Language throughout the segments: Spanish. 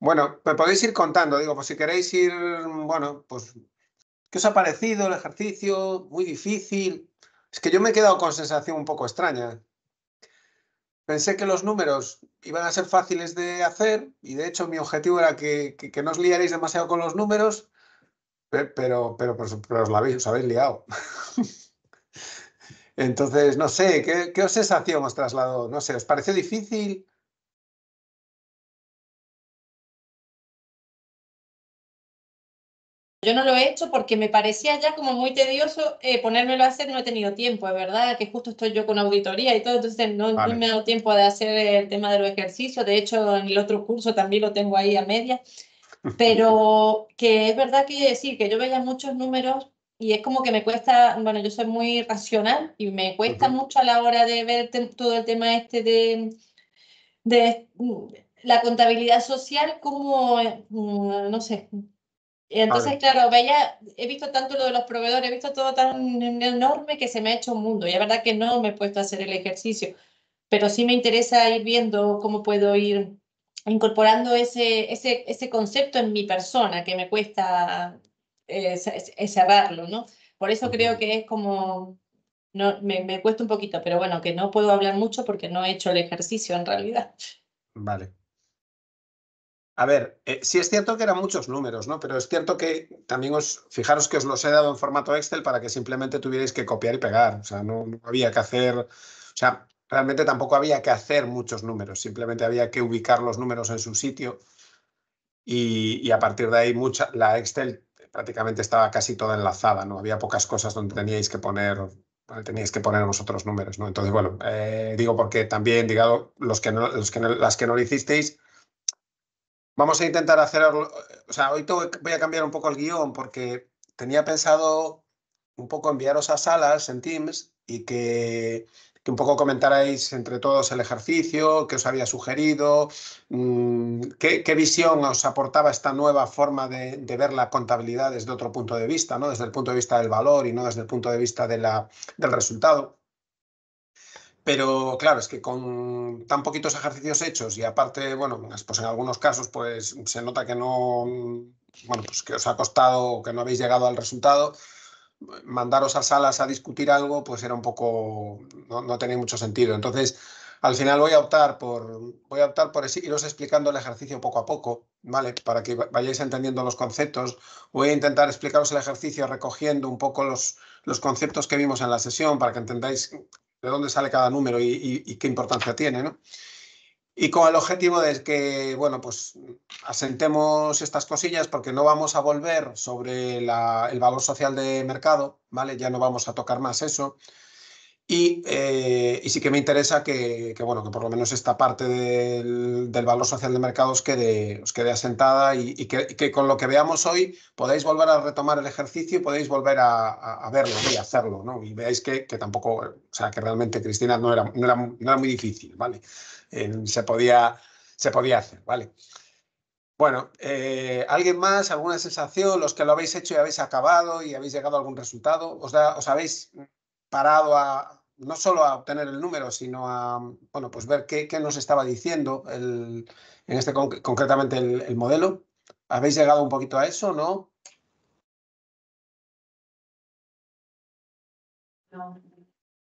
Bueno, me podéis ir contando, digo, pues si queréis ir, bueno, pues, ¿qué os ha parecido el ejercicio? Muy difícil. Es que yo me he quedado con sensación un poco extraña. Pensé que los números iban a ser fáciles de hacer y de hecho mi objetivo era que, que, no os liaréis demasiado con los números, pero, os, la habéis, liado. Entonces, no sé, ¿qué, ¿qué sensación os trasladó? No sé, ¿os pareció difícil? Yo no lo he hecho porque me parecía ya como muy tedioso eh, ponérmelo a hacer, no he tenido tiempo, es verdad, que justo estoy yo con auditoría y todo, entonces no, me he dado tiempo de hacer el tema de los ejercicios, de hecho en el otro curso también lo tengo ahí a media, pero que es verdad que sí, que yo veía muchos números y es como que me cuesta, bueno, yo soy muy racional y me cuesta mucho a la hora de ver todo el tema este de, de mm, la contabilidad social como, eh, mm, no sé, entonces, claro, he visto tanto lo de los proveedores, he visto todo tan enorme que se me ha hecho un mundo. Y la verdad que no me he puesto a hacer el ejercicio, pero sí me interesa ir viendo cómo puedo ir incorporando ese, ese, concepto en mi persona, que me cuesta eh, cerrarlo, ¿no? Por eso creo que es como, no, me, me cuesta un poquito, pero bueno, que no puedo hablar mucho porque no he hecho el ejercicio en realidad. Vale. A ver, eh, sí es cierto que eran muchos números, ¿no? Pero es cierto que también os, fijaros que os los he dado en formato Excel para que simplemente tuvierais que copiar y pegar. O sea, no, había que hacer, o sea, realmente tampoco había que hacer muchos números, simplemente había que ubicar los números en su sitio y, a partir de ahí mucha, la Excel prácticamente estaba casi toda enlazada, ¿no? Había pocas cosas donde teníais que poner teníais que poner vosotros números, ¿no? Entonces, bueno, eh, digo porque también, digamos, los que no, los que las que no lo hicisteis, Vamos a intentar hacerlo. o sea, hoy voy a cambiar un poco el guión porque tenía pensado un poco enviaros a salas en Teams y que, un poco comentarais entre todos el ejercicio, qué os había sugerido, mm, qué, visión os aportaba esta nueva forma de, ver la contabilidad desde otro punto de vista, ¿no? desde el punto de vista del valor y no desde el punto de vista del resultado. Pero claro, es que con tan poquitos ejercicios hechos y aparte, bueno, pues en algunos casos pues se nota que no, bueno, pues que os ha costado, que no habéis llegado al resultado, mandaros a salas a discutir algo, pues era un poco, no, tenía mucho sentido. Entonces, al final voy a optar por, voy a optar por iros explicando el ejercicio poco a poco, ¿vale? Para que vayáis entendiendo los conceptos. Voy a intentar explicaros el ejercicio recogiendo un poco los, los conceptos que vimos en la sesión para que entendáis de dónde sale cada número y, qué importancia tiene, Y con el objetivo de que, bueno, pues asentemos estas cosillas porque no vamos a volver sobre el valor social de mercado, ¿vale? Ya no vamos a tocar más eso. Eh, y, sí que me interesa que, bueno, que por lo menos esta parte del, valor social de mercados quede, os quede asentada y, y, que, con lo que veamos hoy podáis volver a retomar el ejercicio y podáis volver a, verlo y hacerlo, ¿no? Y veáis que, tampoco, o sea, que realmente, Cristina, no era, no era, muy difícil, ¿vale? se, podía, se podía hacer, ¿vale? Bueno, eh, ¿alguien más? ¿Alguna sensación? Los que lo habéis hecho y habéis acabado y habéis llegado a algún resultado, ¿os, da, os habéis parado a, no solo a obtener el número, sino a bueno, pues ver qué, nos estaba diciendo en este concretamente el, modelo. ¿Habéis llegado un poquito a eso, no?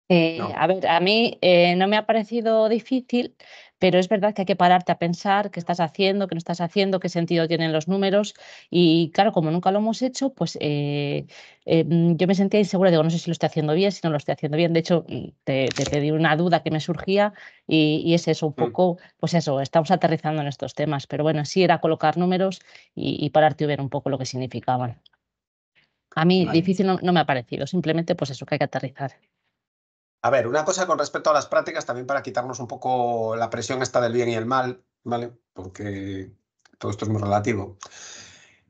Eh, no. A ver, a mí eh, no me ha parecido difícil, pero es verdad que hay que pararte a pensar qué estás haciendo, qué no estás haciendo, qué sentido tienen los números. Y claro, como nunca lo hemos hecho, pues eh, eh, mm, yo me sentía insegura, digo, no sé si lo estoy haciendo bien, si no lo estoy haciendo bien. De hecho, mm, te, te, una duda que me surgía y, es eso, un mm. poco, pues eso, estamos aterrizando en estos temas, pero bueno, sí era colocar números y, pararte y ver un poco lo que significaban. A mí difícil no, no, me ha parecido, simplemente pues eso que hay que aterrizar. A ver, una cosa con respecto a las prácticas, también para quitarnos un poco la presión esta del bien y el mal, ¿vale? Porque todo esto es muy relativo.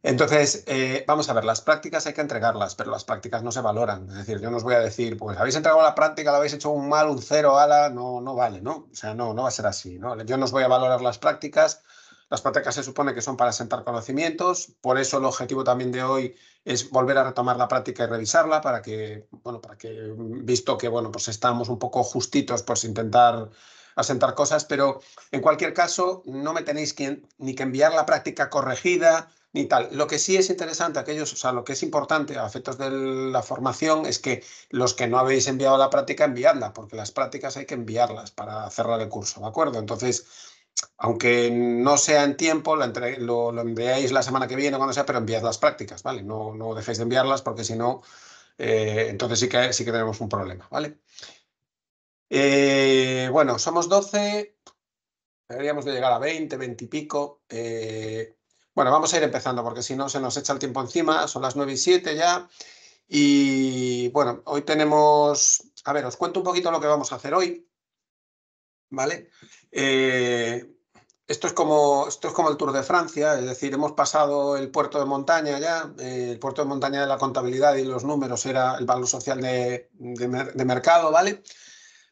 Entonces, eh, vamos a ver, las prácticas hay que entregarlas, pero las prácticas no se valoran. Es decir, yo no os voy a decir, pues habéis entregado la práctica, la habéis hecho un mal, un cero, ala, no, no vale, ¿no? O sea, no, no va a ser así, ¿no? Yo no os voy a valorar las prácticas, las prácticas se supone que son para asentar conocimientos, por eso el objetivo también de hoy es volver a retomar la práctica y revisarla para que, bueno, para que mm, visto que, bueno, pues estamos un poco justitos por pues, intentar asentar cosas, pero en cualquier caso no me tenéis que, ni que enviar la práctica corregida ni tal. Lo que sí es interesante, aquellos, o sea, lo que es importante a efectos de la formación es que los que no habéis enviado la práctica, enviadla, porque las prácticas hay que enviarlas para cerrar el curso, ¿de acuerdo? Entonces, aunque no sea en tiempo, lo, enviáis la semana que viene o cuando sea, pero enviad las prácticas, ¿vale? No, dejéis de enviarlas porque si no, eh, entonces sí que, tenemos un problema, ¿vale? Eh, bueno, somos 12, deberíamos de llegar a 20, 20 y pico. Eh, bueno, vamos a ir empezando porque si no se nos echa el tiempo encima, son las 9 y 7 ya. Y bueno, hoy tenemos, a ver, os cuento un poquito lo que vamos a hacer hoy. ¿vale? Eh, esto, es como, esto es como el Tour de Francia, es decir, hemos pasado el puerto de montaña ya, eh, el puerto de montaña de la contabilidad y los números era el valor social de, mercado, ¿vale?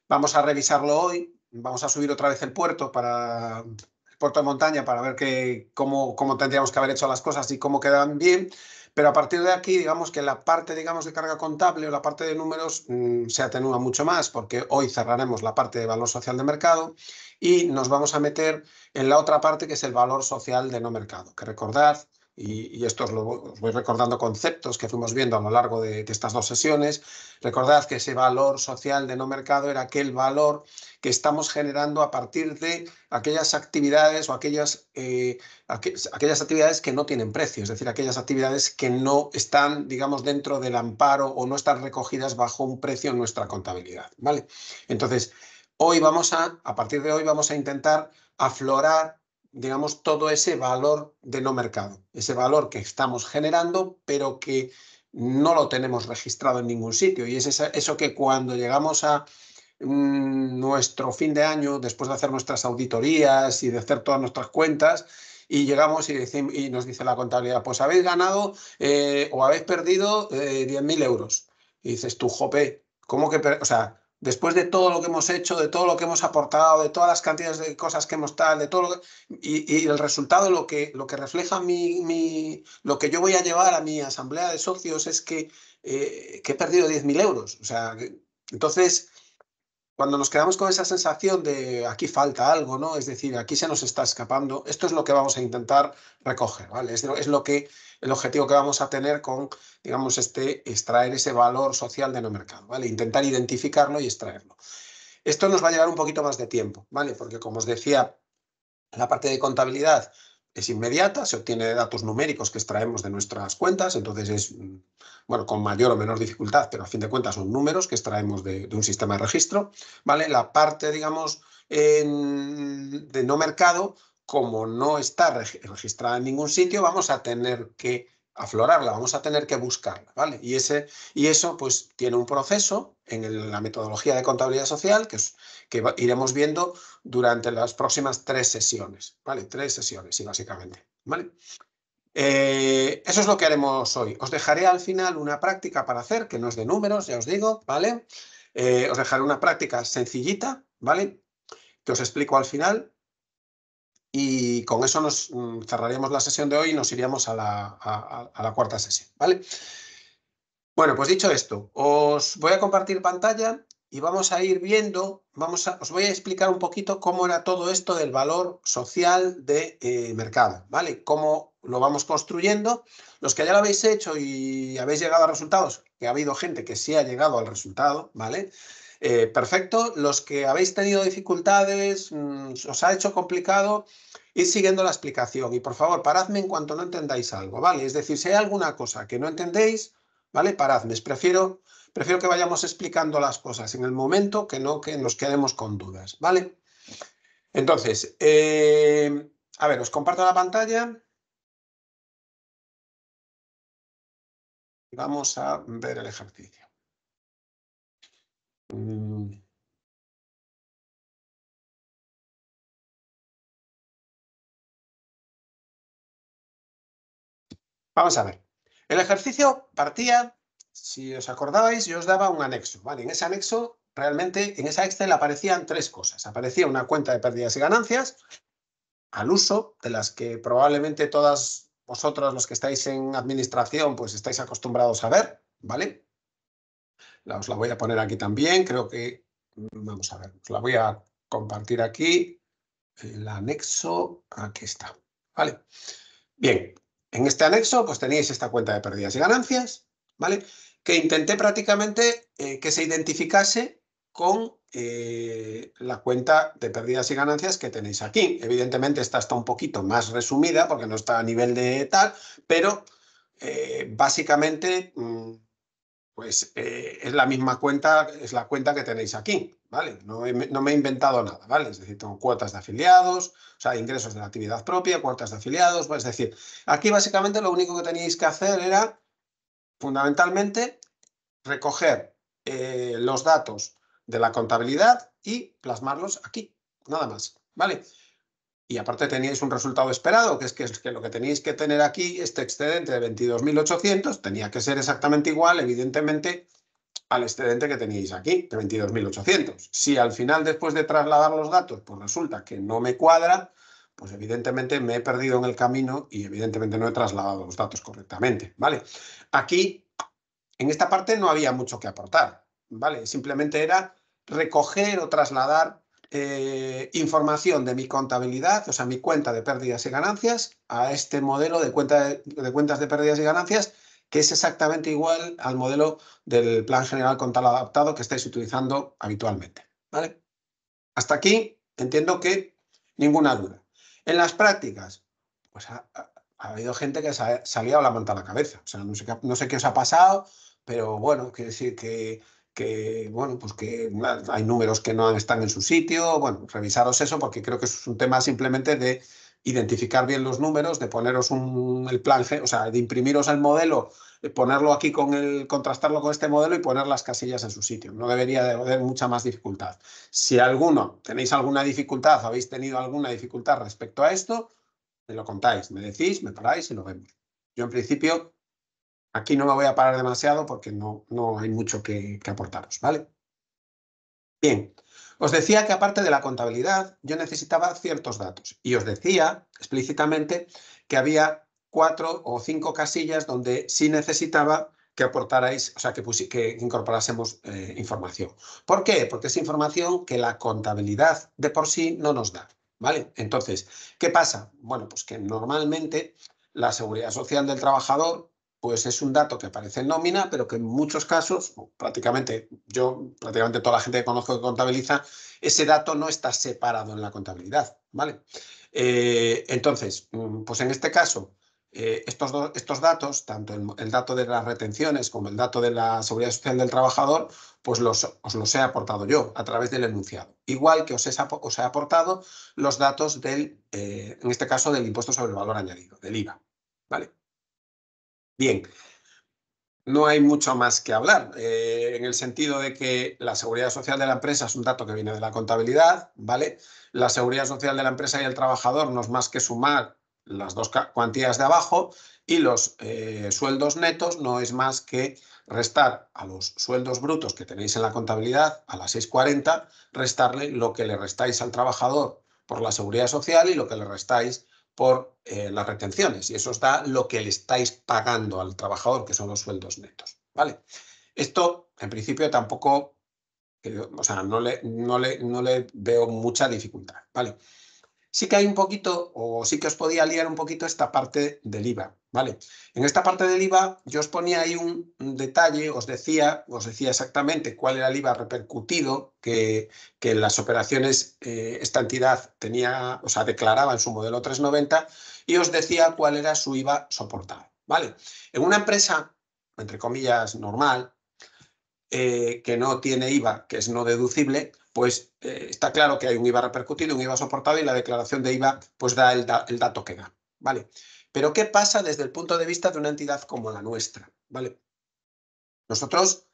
Vamos a revisarlo hoy, vamos a subir otra vez el puerto para el puerto de montaña para ver cómo, cómo tendríamos que haber hecho las cosas y cómo quedan bien. Pero a partir de aquí, digamos que la parte digamos, de carga contable o la parte de números mm, se atenúa mucho más, porque hoy cerraremos la parte de valor social de mercado y nos vamos a meter en la otra parte que es el valor social de no mercado, que recordad, y, esto os, lo, voy recordando conceptos que fuimos viendo a lo largo de, de estas dos sesiones, recordad que ese valor social de no mercado era aquel valor que estamos generando a partir de aquellas actividades o aquellas, eh, aquellas actividades que no tienen precio, es decir, aquellas actividades que no están, digamos, dentro del amparo o no están recogidas bajo un precio en nuestra contabilidad. ¿vale? Entonces, hoy vamos a, a partir de hoy, vamos a intentar aflorar digamos, todo ese valor de no mercado, ese valor que estamos generando, pero que no lo tenemos registrado en ningún sitio. Y es eso que cuando llegamos a Mm, nuestro fin de año, después de hacer nuestras auditorías y de hacer todas nuestras cuentas, y llegamos y, nos dice la contabilidad, pues habéis ganado eh, o habéis perdido 10.000 eh, euros. Y dices tú, jope, ¿cómo que, o sea, después de todo lo que hemos hecho, de todo lo que hemos aportado, de todas las cantidades de cosas que hemos tal, de todo y, el resultado, lo que, lo que refleja mi, lo que yo voy a llevar a mi asamblea de socios es que, eh, que he perdido 10.000 euros. O sea, entonces, cuando nos quedamos con esa sensación de aquí falta algo, ¿no? Es decir, aquí se nos está escapando, esto es lo que vamos a intentar recoger, ¿vale? Es, lo que, el objetivo que vamos a tener con, digamos, este, extraer ese valor social de no mercado, ¿vale? Intentar identificarlo y extraerlo. Esto nos va a llevar un poquito más de tiempo, ¿vale? Porque como os decía, la parte de contabilidad es inmediata, se obtiene de datos numéricos que extraemos de nuestras cuentas, entonces es, mm, bueno, con mayor o menor dificultad, pero a fin de cuentas son números que extraemos de, un sistema de registro, ¿vale? La parte, digamos, de no mercado, como no está registrada en ningún sitio, vamos a tener que aflorarla, vamos a tener que buscarla, ¿vale? Y, ese, y eso pues tiene un proceso en la metodología de contabilidad social que, iremos viendo durante las próximas tres sesiones, ¿vale? Tres sesiones, sí, básicamente, ¿vale? Eh, eso es lo que haremos hoy. Os dejaré al final una práctica para hacer, que no es de números, ya os digo, ¿vale? Eh, os dejaré una práctica sencillita, ¿vale? Que os explico al final y con eso nos mm, cerraríamos la sesión de hoy y nos iríamos a la, cuarta sesión, ¿vale? Bueno, pues dicho esto, os voy a compartir pantalla y vamos a ir viendo, vamos a, os voy a explicar un poquito cómo era todo esto del valor social de eh, mercado, ¿vale? Cómo lo vamos construyendo. Los que ya lo habéis hecho y habéis llegado a resultados, que ha habido gente que sí ha llegado al resultado, ¿vale? Eh, perfecto. Los que habéis tenido dificultades, mm, os ha hecho complicado, ir siguiendo la explicación. Y por favor, paradme en cuanto no entendáis algo, ¿vale? Es decir, si hay alguna cosa que no entendéis, ¿vale? Paradme. Prefiero, prefiero que vayamos explicando las cosas en el momento que no que nos quedemos con dudas, ¿vale? Entonces, eh, a ver, os comparto la pantalla. Vamos a ver el ejercicio. Mm. Vamos a ver. El ejercicio partía, si os acordabais, yo os daba un anexo. ¿vale? En ese anexo, realmente, en esa Excel aparecían tres cosas. Aparecía una cuenta de pérdidas y ganancias al uso, de las que probablemente todas vosotros, los que estáis en administración, pues estáis acostumbrados a ver, ¿vale? La, os la voy a poner aquí también, creo que, mm, vamos a ver, os la voy a compartir aquí, el anexo, aquí está, ¿vale? Bien, en este anexo pues tenéis esta cuenta de pérdidas y ganancias, ¿vale? Que intenté prácticamente eh, que se identificase con eh, la cuenta de pérdidas y ganancias que tenéis aquí. Evidentemente esta está un poquito más resumida porque no está a nivel de tal, pero eh, básicamente... Mm, pues eh, es la misma cuenta, es la cuenta que tenéis aquí, ¿vale? No, me he inventado nada, ¿vale? Es decir, tengo cuotas de afiliados, o sea, ingresos de la actividad propia, cuotas de afiliados, pues, es decir, aquí básicamente lo único que teníais que hacer era, fundamentalmente, recoger eh, los datos de la contabilidad y plasmarlos aquí, nada más, ¿vale? Y aparte teníais un resultado esperado, que es que, que lo que teníais que tener aquí, este excedente de 22.800, tenía que ser exactamente igual, evidentemente, al excedente que teníais aquí, de 22.800. Si al final, después de trasladar los datos, pues resulta que no me cuadra, pues evidentemente me he perdido en el camino y evidentemente no he trasladado los datos correctamente, ¿vale? Aquí, en esta parte no había mucho que aportar, ¿vale? Simplemente era recoger o trasladar eh, información de mi contabilidad, o sea, mi cuenta de pérdidas y ganancias, a este modelo de, cuentas de pérdidas y ganancias, que es exactamente igual al modelo del plan general contable adaptado que estáis utilizando habitualmente. ¿vale? Hasta aquí entiendo que ninguna duda. En las prácticas, pues ha, habido gente que se ha, salido la manta a la cabeza. O sea, no sé, qué, os ha pasado, pero bueno, quiere decir que que bueno, pues que hay números que no están en su sitio. Bueno, revisaros eso porque creo que es un tema simplemente de identificar bien los números, de poneros un, el plan, o sea, de imprimiros el modelo, de eh, ponerlo aquí con el, contrastarlo con este modelo y poner las casillas en su sitio. No debería de haber mucha más dificultad. Si alguno tenéis alguna dificultad, habéis tenido alguna dificultad respecto a esto, me lo contáis, me decís, me paráis y lo vemos. Yo en principio Aquí no me voy a parar demasiado porque no, no hay mucho que, aportaros, ¿vale? Bien, os decía que aparte de la contabilidad, yo necesitaba ciertos datos y os decía explícitamente que había cuatro o cinco casillas donde sí necesitaba que aportarais, o sea, que, que incorporásemos eh, información. ¿Por qué? Porque es información que la contabilidad de por sí no nos da, ¿vale? Entonces, ¿qué pasa? Bueno, pues que normalmente la seguridad social del trabajador pues es un dato que aparece en nómina, pero que en muchos casos, prácticamente yo, prácticamente toda la gente que conozco que contabiliza, ese dato no está separado en la contabilidad, ¿vale? Eh, entonces, mm, pues en este caso, eh, estos, estos datos, tanto el, dato de las retenciones como el dato de la seguridad social del trabajador, pues los, os los he aportado yo a través del enunciado. Igual que os he, aportado los datos del, eh, en este caso, del impuesto sobre el valor añadido, del IVA, ¿vale? Bien, no hay mucho más que hablar, eh, en el sentido de que la seguridad social de la empresa es un dato que viene de la contabilidad, ¿vale? La seguridad social de la empresa y el trabajador no es más que sumar las dos cuantías de abajo y los eh, sueldos netos no es más que restar a los sueldos brutos que tenéis en la contabilidad, a las 640, restarle lo que le restáis al trabajador por la seguridad social y lo que le restáis por eh, las retenciones y eso os da lo que le estáis pagando al trabajador, que son los sueldos netos. ¿vale? Esto, en principio, tampoco, o sea, no le, le, no le veo mucha dificultad. ¿vale? Sí que hay un poquito, o sí que os podía liar un poquito esta parte del IVA. En esta parte del IVA yo os ponía ahí un, detalle, os decía, os decía exactamente cuál era el IVA repercutido que, en las operaciones eh, esta entidad tenía, o sea, declaraba en su modelo 390 y os decía cuál era su IVA soportado. Vale. En una empresa, entre comillas, normal, eh, que no tiene IVA, que es no deducible, pues eh, está claro que hay un IVA repercutido, un IVA soportado y la declaración de IVA pues da el, el dato que da. Vale. Pero ¿qué pasa desde el punto de vista de una entidad como la nuestra? ¿Vale? Nosotros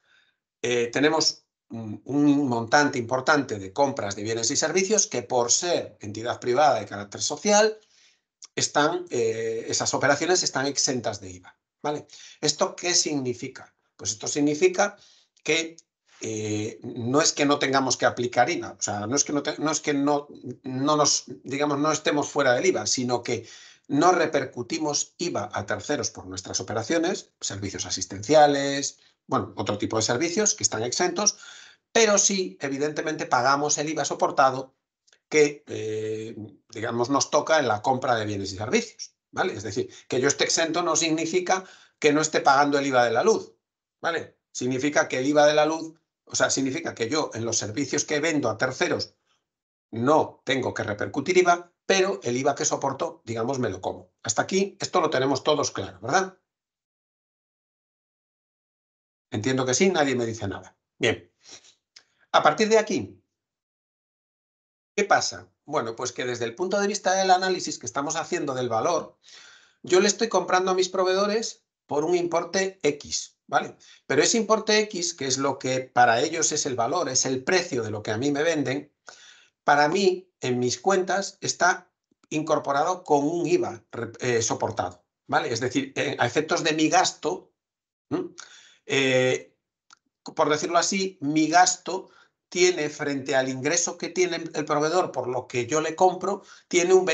eh, tenemos un, montante importante de compras de bienes y servicios que por ser entidad privada de carácter social, están, eh, esas operaciones están exentas de IVA. ¿vale? ¿Esto qué significa? Pues esto significa que eh, no es que no tengamos que aplicar IVA, o sea, no es que, no, es que no, nos, digamos, no estemos fuera del IVA, sino que no repercutimos IVA a terceros por nuestras operaciones, servicios asistenciales, bueno, otro tipo de servicios que están exentos, pero sí, evidentemente, pagamos el IVA soportado que, eh, digamos, nos toca en la compra de bienes y servicios. ¿vale? Es decir, que yo esté exento no significa que no esté pagando el IVA de la luz. ¿vale? Significa que el IVA de la luz, o sea, significa que yo en los servicios que vendo a terceros no tengo que repercutir IVA, pero el IVA que soporto, digamos, me lo como. Hasta aquí, esto lo tenemos todos claro, ¿verdad? Entiendo que sí, nadie me dice nada. Bien. A partir de aquí, ¿qué pasa? Bueno, pues que desde el punto de vista del análisis que estamos haciendo del valor, yo le estoy comprando a mis proveedores por un importe X, ¿vale? Pero ese importe X, que es lo que para ellos es el valor, es el precio de lo que a mí me venden, para mí, en mis cuentas, está incorporado con un IVA eh, soportado, ¿vale? Es decir, eh, a efectos de mi gasto, eh, por decirlo así, mi gasto tiene frente al ingreso que tiene el proveedor por lo que yo le compro, tiene un,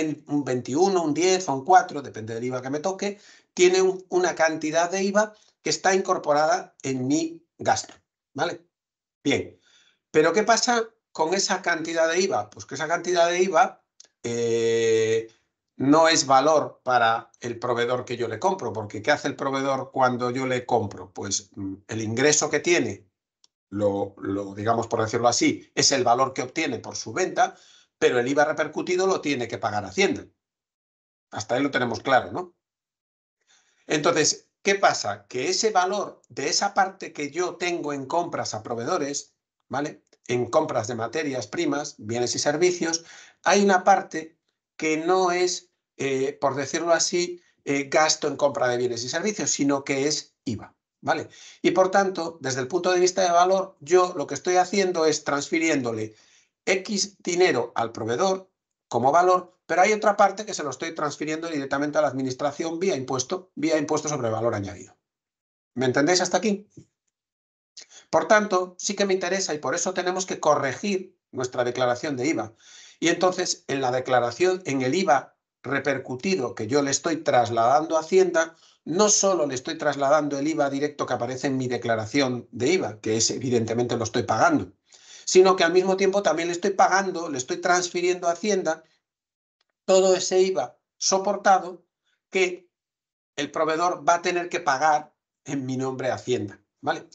21, un 10 o un 4, depende del IVA que me toque, tiene una cantidad de IVA que está incorporada en mi gasto, ¿vale? Bien, pero ¿qué pasa con esa cantidad de IVA? Pues que esa cantidad de IVA eh, no es valor para el proveedor que yo le compro, porque ¿qué hace el proveedor cuando yo le compro? Pues mm, el ingreso que tiene, lo, lo digamos por decirlo así, es el valor que obtiene por su venta, pero el IVA repercutido lo tiene que pagar Hacienda. Hasta ahí lo tenemos claro, ¿no? Entonces, ¿qué pasa? Que ese valor de esa parte que yo tengo en compras a proveedores, ¿vale? en compras de materias primas, bienes y servicios, hay una parte que no es, eh, por decirlo así, eh, gasto en compra de bienes y servicios, sino que es IVA. ¿vale? Y por tanto, desde el punto de vista de valor, yo lo que estoy haciendo es transfiriéndole X dinero al proveedor como valor, pero hay otra parte que se lo estoy transfiriendo directamente a la administración vía impuesto, vía impuesto sobre valor añadido. ¿Me entendéis hasta aquí? Por tanto, sí que me interesa y por eso tenemos que corregir nuestra declaración de IVA. Y entonces, en la declaración, en el IVA repercutido que yo le estoy trasladando a Hacienda, no solo le estoy trasladando el IVA directo que aparece en mi declaración de IVA, que es evidentemente lo estoy pagando, sino que al mismo tiempo también le estoy pagando, le estoy transfiriendo a Hacienda todo ese IVA soportado que el proveedor va a tener que pagar en mi nombre a Hacienda.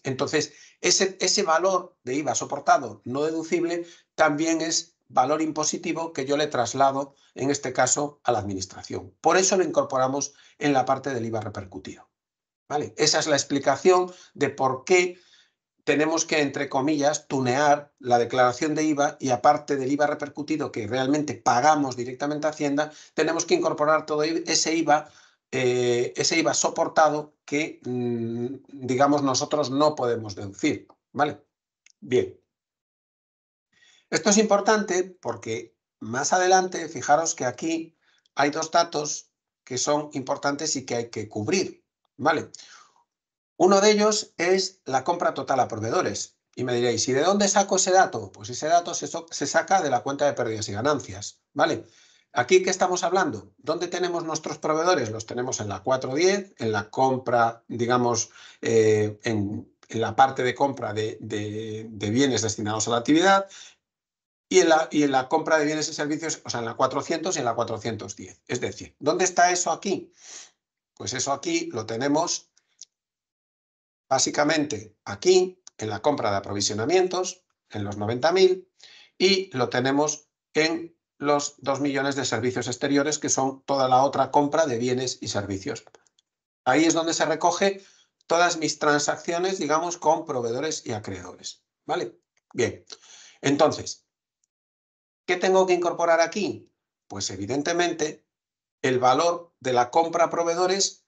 Entonces, ese, valor de IVA soportado no deducible también es valor impositivo que yo le traslado, en este caso, a la administración. Por eso lo incorporamos en la parte del IVA repercutido. ¿Vale? Esa es la explicación de por qué tenemos que, entre comillas, tunear la declaración de IVA y aparte del IVA repercutido que realmente pagamos directamente a Hacienda, tenemos que incorporar todo ese IVA eh, ese IVA soportado que, mm, digamos, nosotros no podemos deducir. ¿Vale? Bien. Esto es importante porque más adelante, fijaros que aquí hay dos datos que son importantes y que hay que cubrir. ¿Vale? Uno de ellos es la compra total a proveedores. Y me diréis, ¿y de dónde saco ese dato? Pues ese dato se, se saca de la cuenta de pérdidas y ganancias. ¿Vale? ¿Aquí qué estamos hablando? ¿Dónde tenemos nuestros proveedores? Los tenemos en la 410, en la compra, digamos, eh, en, la parte de compra de, bienes destinados a la actividad y y en la compra de bienes y servicios, o sea, en la 400 y en la 410. Es decir, ¿dónde está eso aquí? Pues eso aquí lo tenemos básicamente aquí, en la compra de aprovisionamientos, en los 90.000, y lo tenemos en los 2 millones de servicios exteriores, que son toda la otra compra de bienes y servicios. Ahí es donde se recoge todas mis transacciones, digamos, con proveedores y acreedores. ¿Vale? Bien. Entonces, ¿qué tengo que incorporar aquí? Pues evidentemente el valor de la compra a proveedores,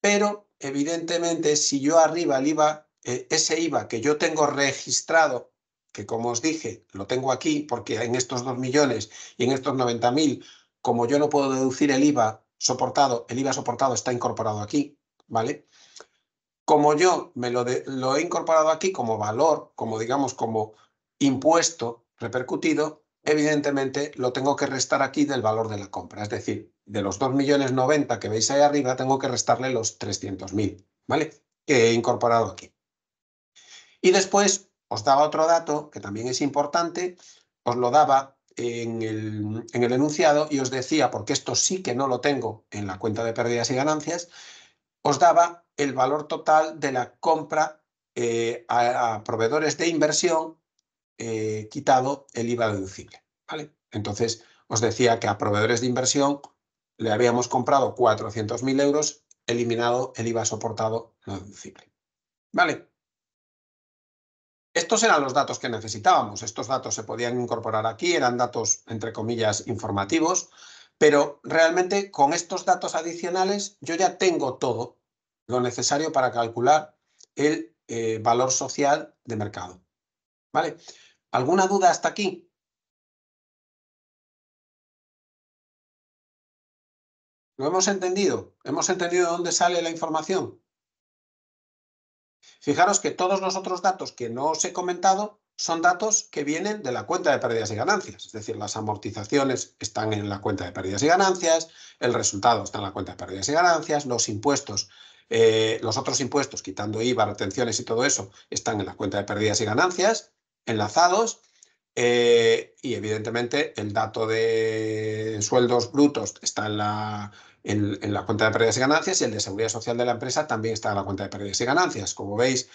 pero evidentemente si yo arriba el IVA, eh, ese IVA que yo tengo registrado que como os dije, lo tengo aquí porque en estos 2 millones y en estos 90.000, como yo no puedo deducir el IVA soportado, el IVA soportado está incorporado aquí, ¿vale? Como yo me lo, he incorporado aquí como valor, como digamos, como impuesto repercutido, evidentemente lo tengo que restar aquí del valor de la compra. Es decir, de los 2 millones 90 que veis ahí arriba, tengo que restarle los 300.000, ¿vale? Que he incorporado aquí. Y después, os daba otro dato que también es importante, os lo daba en el, enunciado y os decía, porque esto sí que no lo tengo en la cuenta de pérdidas y ganancias, os daba el valor total de la compra eh, a, proveedores de inversión eh, quitado el IVA deducible. ¿vale? Entonces, os decía que a proveedores de inversión le habíamos comprado 400.000 euros, eliminado el IVA soportado no deducible. ¿Vale? Estos eran los datos que necesitábamos. Estos datos se podían incorporar aquí, eran datos, entre comillas, informativos, pero realmente con estos datos adicionales yo ya tengo todo lo necesario para calcular el eh, valor social de mercado. ¿Alguna duda hasta aquí? ¿Lo hemos entendido? ¿Hemos entendido de dónde sale la información? Fijaros que todos los otros datos que no os he comentado son datos que vienen de la cuenta de pérdidas y ganancias, es decir, las amortizaciones están en la cuenta de pérdidas y ganancias, el resultado está en la cuenta de pérdidas y ganancias, los impuestos, eh, los otros impuestos, quitando IVA, retenciones y todo eso, están en la cuenta de pérdidas y ganancias, enlazados, eh, y evidentemente el dato de sueldos brutos está en la en, la cuenta de pérdidas y ganancias y el de seguridad social de la empresa también está en la cuenta de pérdidas y ganancias. Como veis,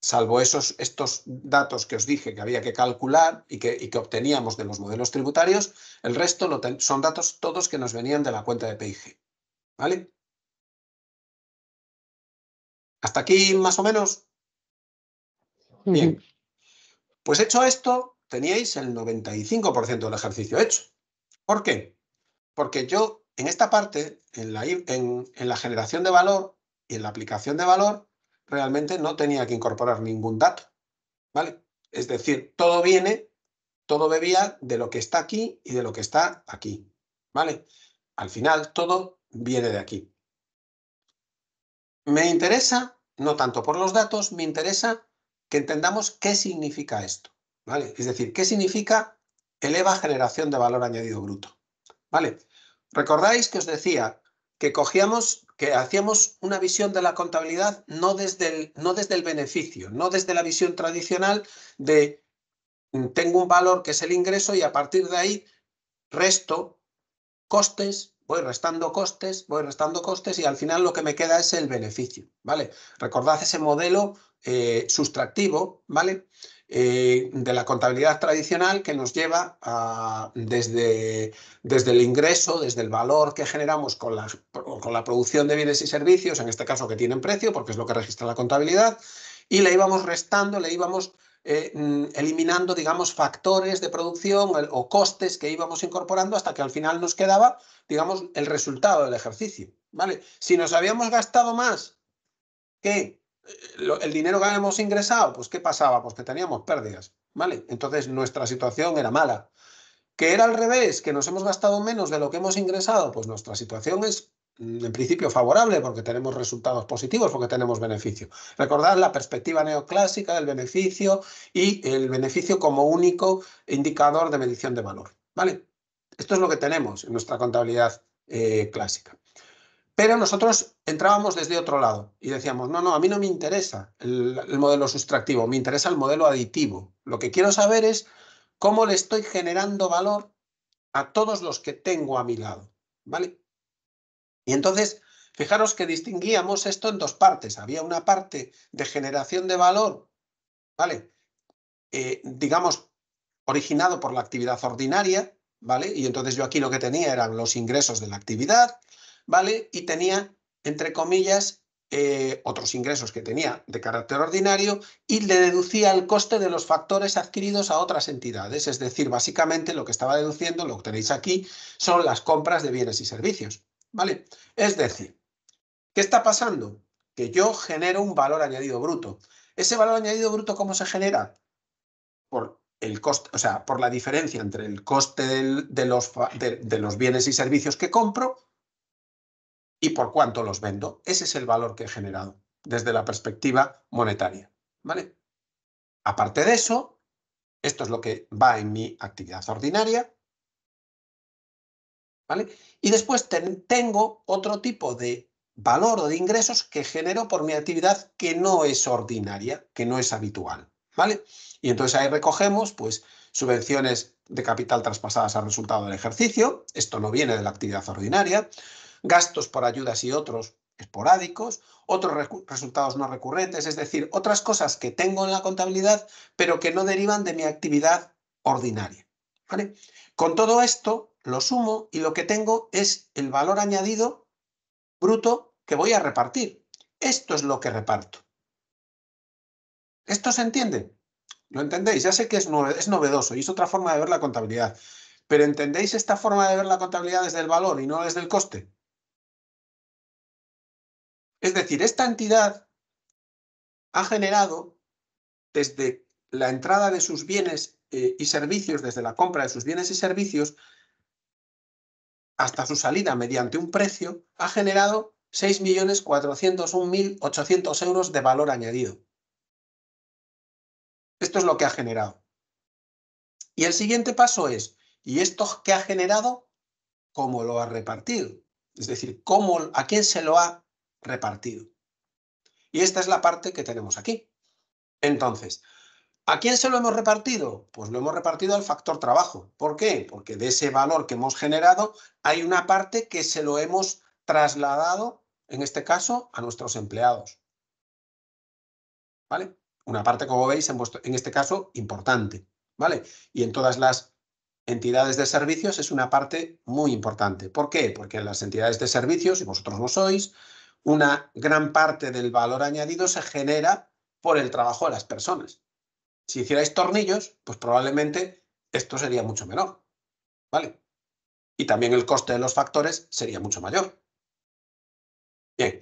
salvo esos, estos datos que os dije que había que calcular y que, que obteníamos de los modelos tributarios, el resto son datos todos que nos venían de la cuenta de PIG. ¿Vale? ¿Hasta aquí más o menos? Bien. Pues hecho esto, teníais el 95% del ejercicio hecho. ¿Por qué? Porque yo en esta parte, en la, generación de valor y en la aplicación de valor, realmente no tenía que incorporar ningún dato. ¿Vale? Es decir, todo viene, todo bebía de lo que está aquí y de lo que está aquí. ¿Vale? Al final, todo viene de aquí. Me interesa, no tanto por los datos, me interesa que entendamos qué significa esto. ¿Vale? Es decir, qué significa eleva generación de valor añadido bruto. ¿Vale? Recordáis que os decía que cogíamos, que hacíamos una visión de la contabilidad no desde el, no desde el beneficio, no desde la visión tradicional de mm, tengo un valor que es el ingreso y a partir de ahí resto costes, voy restando costes, voy restando costes y al final lo que me queda es el beneficio, ¿vale? Recordad ese modelo eh, sustractivo, ¿vale? Eh, de la contabilidad tradicional que nos lleva desde, desde, el ingreso, desde el valor que generamos con la, con la producción de bienes y servicios, en este caso que tienen precio, porque es lo que registra la contabilidad, y le íbamos restando, le íbamos eh, mm, eliminando, digamos, factores de producción o costes que íbamos incorporando hasta que al final nos quedaba, digamos, el resultado del ejercicio. ¿vale? Si nos habíamos gastado más que el dinero que habíamos ingresado, pues ¿qué pasaba? Pues que teníamos pérdidas, ¿vale? Entonces nuestra situación era mala. ¿Que era al revés? ¿Que nos hemos gastado menos de lo que hemos ingresado? Pues nuestra situación es mm, en principio favorable porque tenemos resultados positivos, porque tenemos beneficio. Recordad la perspectiva neoclásica del beneficio y el beneficio como único indicador de medición de valor, ¿vale? Esto es lo que tenemos en nuestra contabilidad eh, clásica. Pero nosotros entrábamos desde otro lado y decíamos, no, no, a mí no me interesa el, modelo sustractivo, me interesa el modelo aditivo. Lo que quiero saber es cómo le estoy generando valor a todos los que tengo a mi lado. ¿Vale? Y entonces, fijaros que distinguíamos esto en dos partes. Había una parte de generación de valor, ¿vale? Eh, digamos, originado por la actividad ordinaria, ¿vale? Y entonces yo aquí lo que tenía eran los ingresos de la actividad, ¿vale? Y tenía, entre comillas, eh, otros ingresos que tenía de carácter ordinario y le deducía el coste de los factores adquiridos a otras entidades. Es decir, básicamente lo que estaba deduciendo, lo que tenéis aquí, son las compras de bienes y servicios. ¿Vale? Es decir, ¿qué está pasando? Que yo genero un valor añadido bruto. ¿Ese valor añadido bruto cómo se genera? Por el coste, o sea, por la diferencia entre el coste de los bienes y servicios que compro y por cuánto los vendo. Ese es el valor que he generado desde la perspectiva monetaria. ¿vale? Aparte de eso, esto es lo que va en mi actividad ordinaria. ¿vale? Y después tengo otro tipo de valor o de ingresos que genero por mi actividad que no es ordinaria, que no es habitual. ¿vale? Y entonces ahí recogemos pues, subvenciones de capital traspasadas al resultado del ejercicio. Esto no viene de la actividad ordinaria gastos por ayudas y otros esporádicos, otros resultados no recurrentes, es decir, otras cosas que tengo en la contabilidad, pero que no derivan de mi actividad ordinaria. ¿vale? Con todo esto, lo sumo y lo que tengo es el valor añadido bruto que voy a repartir. Esto es lo que reparto. ¿Esto se entiende? ¿Lo entendéis? Ya sé que es novedoso y es otra forma de ver la contabilidad, pero ¿entendéis esta forma de ver la contabilidad desde el valor y no desde el coste? Es decir, esta entidad ha generado desde la entrada de sus bienes eh, y servicios, desde la compra de sus bienes y servicios, hasta su salida mediante un precio, ha generado 6.401.800 euros de valor añadido. Esto es lo que ha generado. Y el siguiente paso es, ¿y esto que ha generado, cómo lo ha repartido? Es decir, ¿a quién se lo ha repartido. Y esta es la parte que tenemos aquí. Entonces, ¿a quién se lo hemos repartido? Pues lo hemos repartido al factor trabajo. ¿Por qué? Porque de ese valor que hemos generado hay una parte que se lo hemos trasladado, en este caso, a nuestros empleados. ¿Vale? Una parte, como veis, en, en este caso, importante. ¿Vale? Y en todas las entidades de servicios es una parte muy importante. ¿Por qué? Porque en las entidades de servicios, y vosotros lo sois, una gran parte del valor añadido se genera por el trabajo de las personas. Si hicierais tornillos, pues probablemente esto sería mucho menor. ¿Vale? Y también el coste de los factores sería mucho mayor. Bien,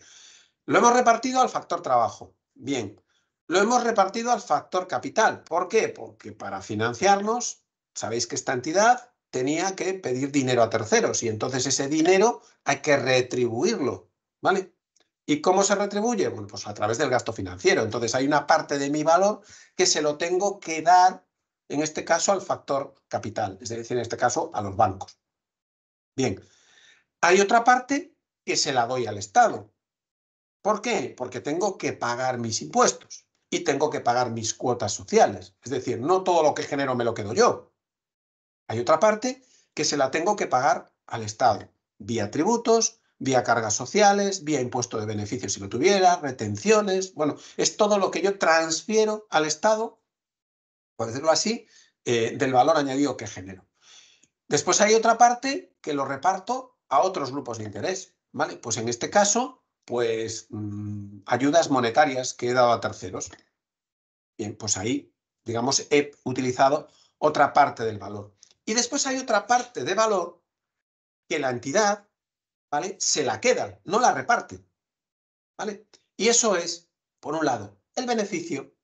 lo hemos repartido al factor trabajo. Bien, lo hemos repartido al factor capital. ¿Por qué? Porque para financiarnos, sabéis que esta entidad tenía que pedir dinero a terceros y entonces ese dinero hay que retribuirlo, ¿vale? ¿Y cómo se retribuye? Bueno, pues a través del gasto financiero. Entonces hay una parte de mi valor que se lo tengo que dar, en este caso, al factor capital, es decir, en este caso, a los bancos. Bien, hay otra parte que se la doy al Estado. ¿Por qué? Porque tengo que pagar mis impuestos y tengo que pagar mis cuotas sociales. Es decir, no todo lo que genero me lo quedo yo. Hay otra parte que se la tengo que pagar al Estado, vía tributos, vía cargas sociales, vía impuesto de beneficios si lo tuviera, retenciones, bueno, es todo lo que yo transfiero al Estado, por decirlo así, eh, del valor añadido que genero. Después hay otra parte que lo reparto a otros grupos de interés, ¿vale? Pues en este caso, pues mm, ayudas monetarias que he dado a terceros. Bien, pues ahí, digamos, he utilizado otra parte del valor. Y después hay otra parte de valor que la entidad ¿vale? Se la quedan, no la reparten, ¿vale? Y eso es, por un lado, el beneficio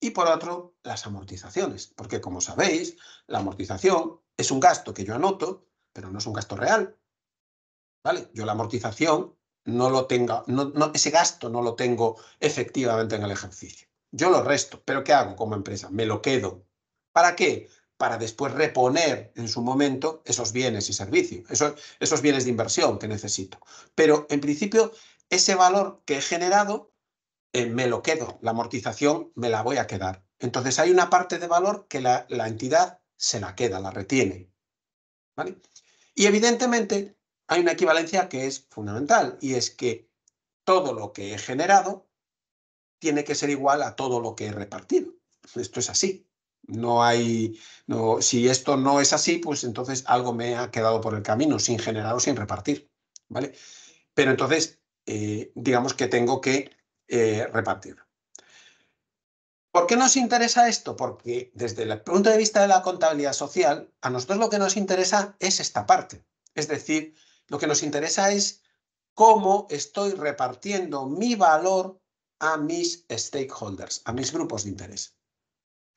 y por otro, las amortizaciones, porque como sabéis, la amortización es un gasto que yo anoto, pero no es un gasto real, ¿vale? Yo la amortización no lo tenga, ese gasto no lo tengo efectivamente en el ejercicio. Yo lo resto, pero ¿qué hago como empresa? Me lo quedo. ¿Para qué? para después reponer en su momento esos bienes y servicios, esos, bienes de inversión que necesito. Pero en principio, ese valor que he generado eh, me lo quedo, la amortización me la voy a quedar. Entonces hay una parte de valor que la, entidad se la queda, la retiene. Y evidentemente hay una equivalencia que es fundamental y es que todo lo que he generado tiene que ser igual a todo lo que he repartido. Esto es así. No hay, no, si esto no es así, pues entonces algo me ha quedado por el camino, sin generar o sin repartir, ¿vale? Pero entonces, eh, digamos que tengo que eh, repartir. ¿Por qué nos interesa esto? Porque desde el punto de vista de la contabilidad social, a nosotros lo que nos interesa es esta parte. Es decir, lo que nos interesa es cómo estoy repartiendo mi valor a mis stakeholders, a mis grupos de interés.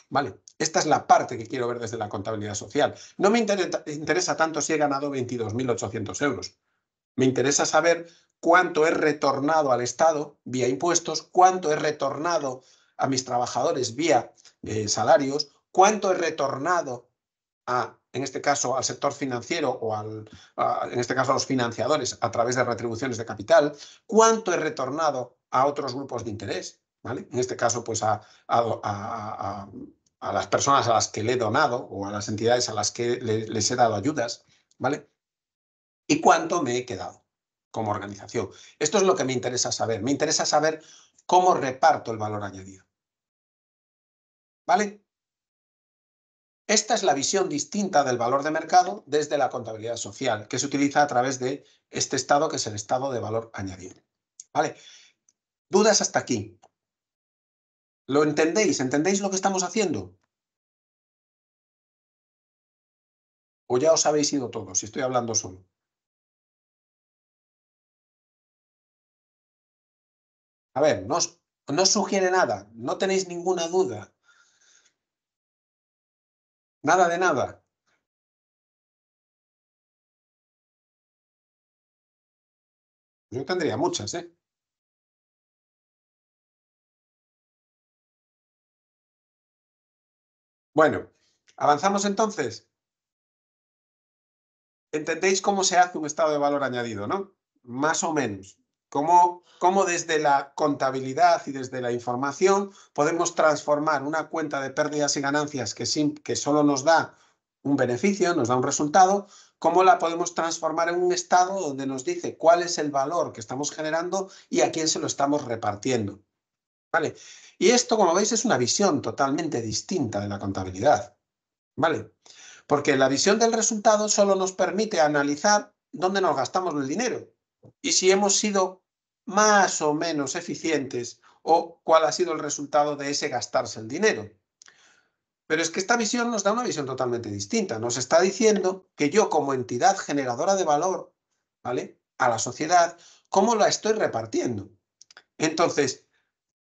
¿Vale? Esta es la parte que quiero ver desde la contabilidad social. No me interesa, tanto si he ganado 22.800 euros. Me interesa saber cuánto he retornado al Estado vía impuestos, cuánto he retornado a mis trabajadores vía eh, salarios, cuánto he retornado a, en este caso, al sector financiero o al, en este caso a los financiadores a través de retribuciones de capital, cuánto he retornado a otros grupos de interés, ¿vale? En este caso, pues a, a las personas a las que le he donado o a las entidades a las que les he dado ayudas, ¿vale? Y cuánto me he quedado como organización. Esto es lo que me interesa saber. Me interesa saber cómo reparto el valor añadido. ¿Vale? Esta es la visión distinta del valor de mercado desde la contabilidad social, que se utiliza a través de este estado, que es el estado de valor añadido. ¿Vale? ¿Dudas hasta aquí? ¿Lo entendéis? ¿Entendéis lo que estamos haciendo? ¿O ya os habéis ido todos? Si estoy hablando solo. A ver, no no sugiere nada, no tenéis ninguna duda. Nada de nada. Yo tendría muchas, ¿eh? Bueno, avanzamos entonces. Entendéis cómo se hace un estado de valor añadido, ¿no? Más o menos. Cómo, desde la contabilidad y desde la información podemos transformar una cuenta de pérdidas y ganancias que, que solo nos da un beneficio, nos da un resultado, cómo la podemos transformar en un estado donde nos dice cuál es el valor que estamos generando y a quién se lo estamos repartiendo. Y esto, como veis, es una visión totalmente distinta de la contabilidad, ¿vale? Porque la visión del resultado solo nos permite analizar dónde nos gastamos el dinero y si hemos sido más o menos eficientes o cuál ha sido el resultado de ese gastarse el dinero. Pero es que esta visión nos da una visión totalmente distinta. Nos está diciendo que yo como entidad generadora de valor, ¿vale? A la sociedad, ¿cómo la estoy repartiendo? Entonces,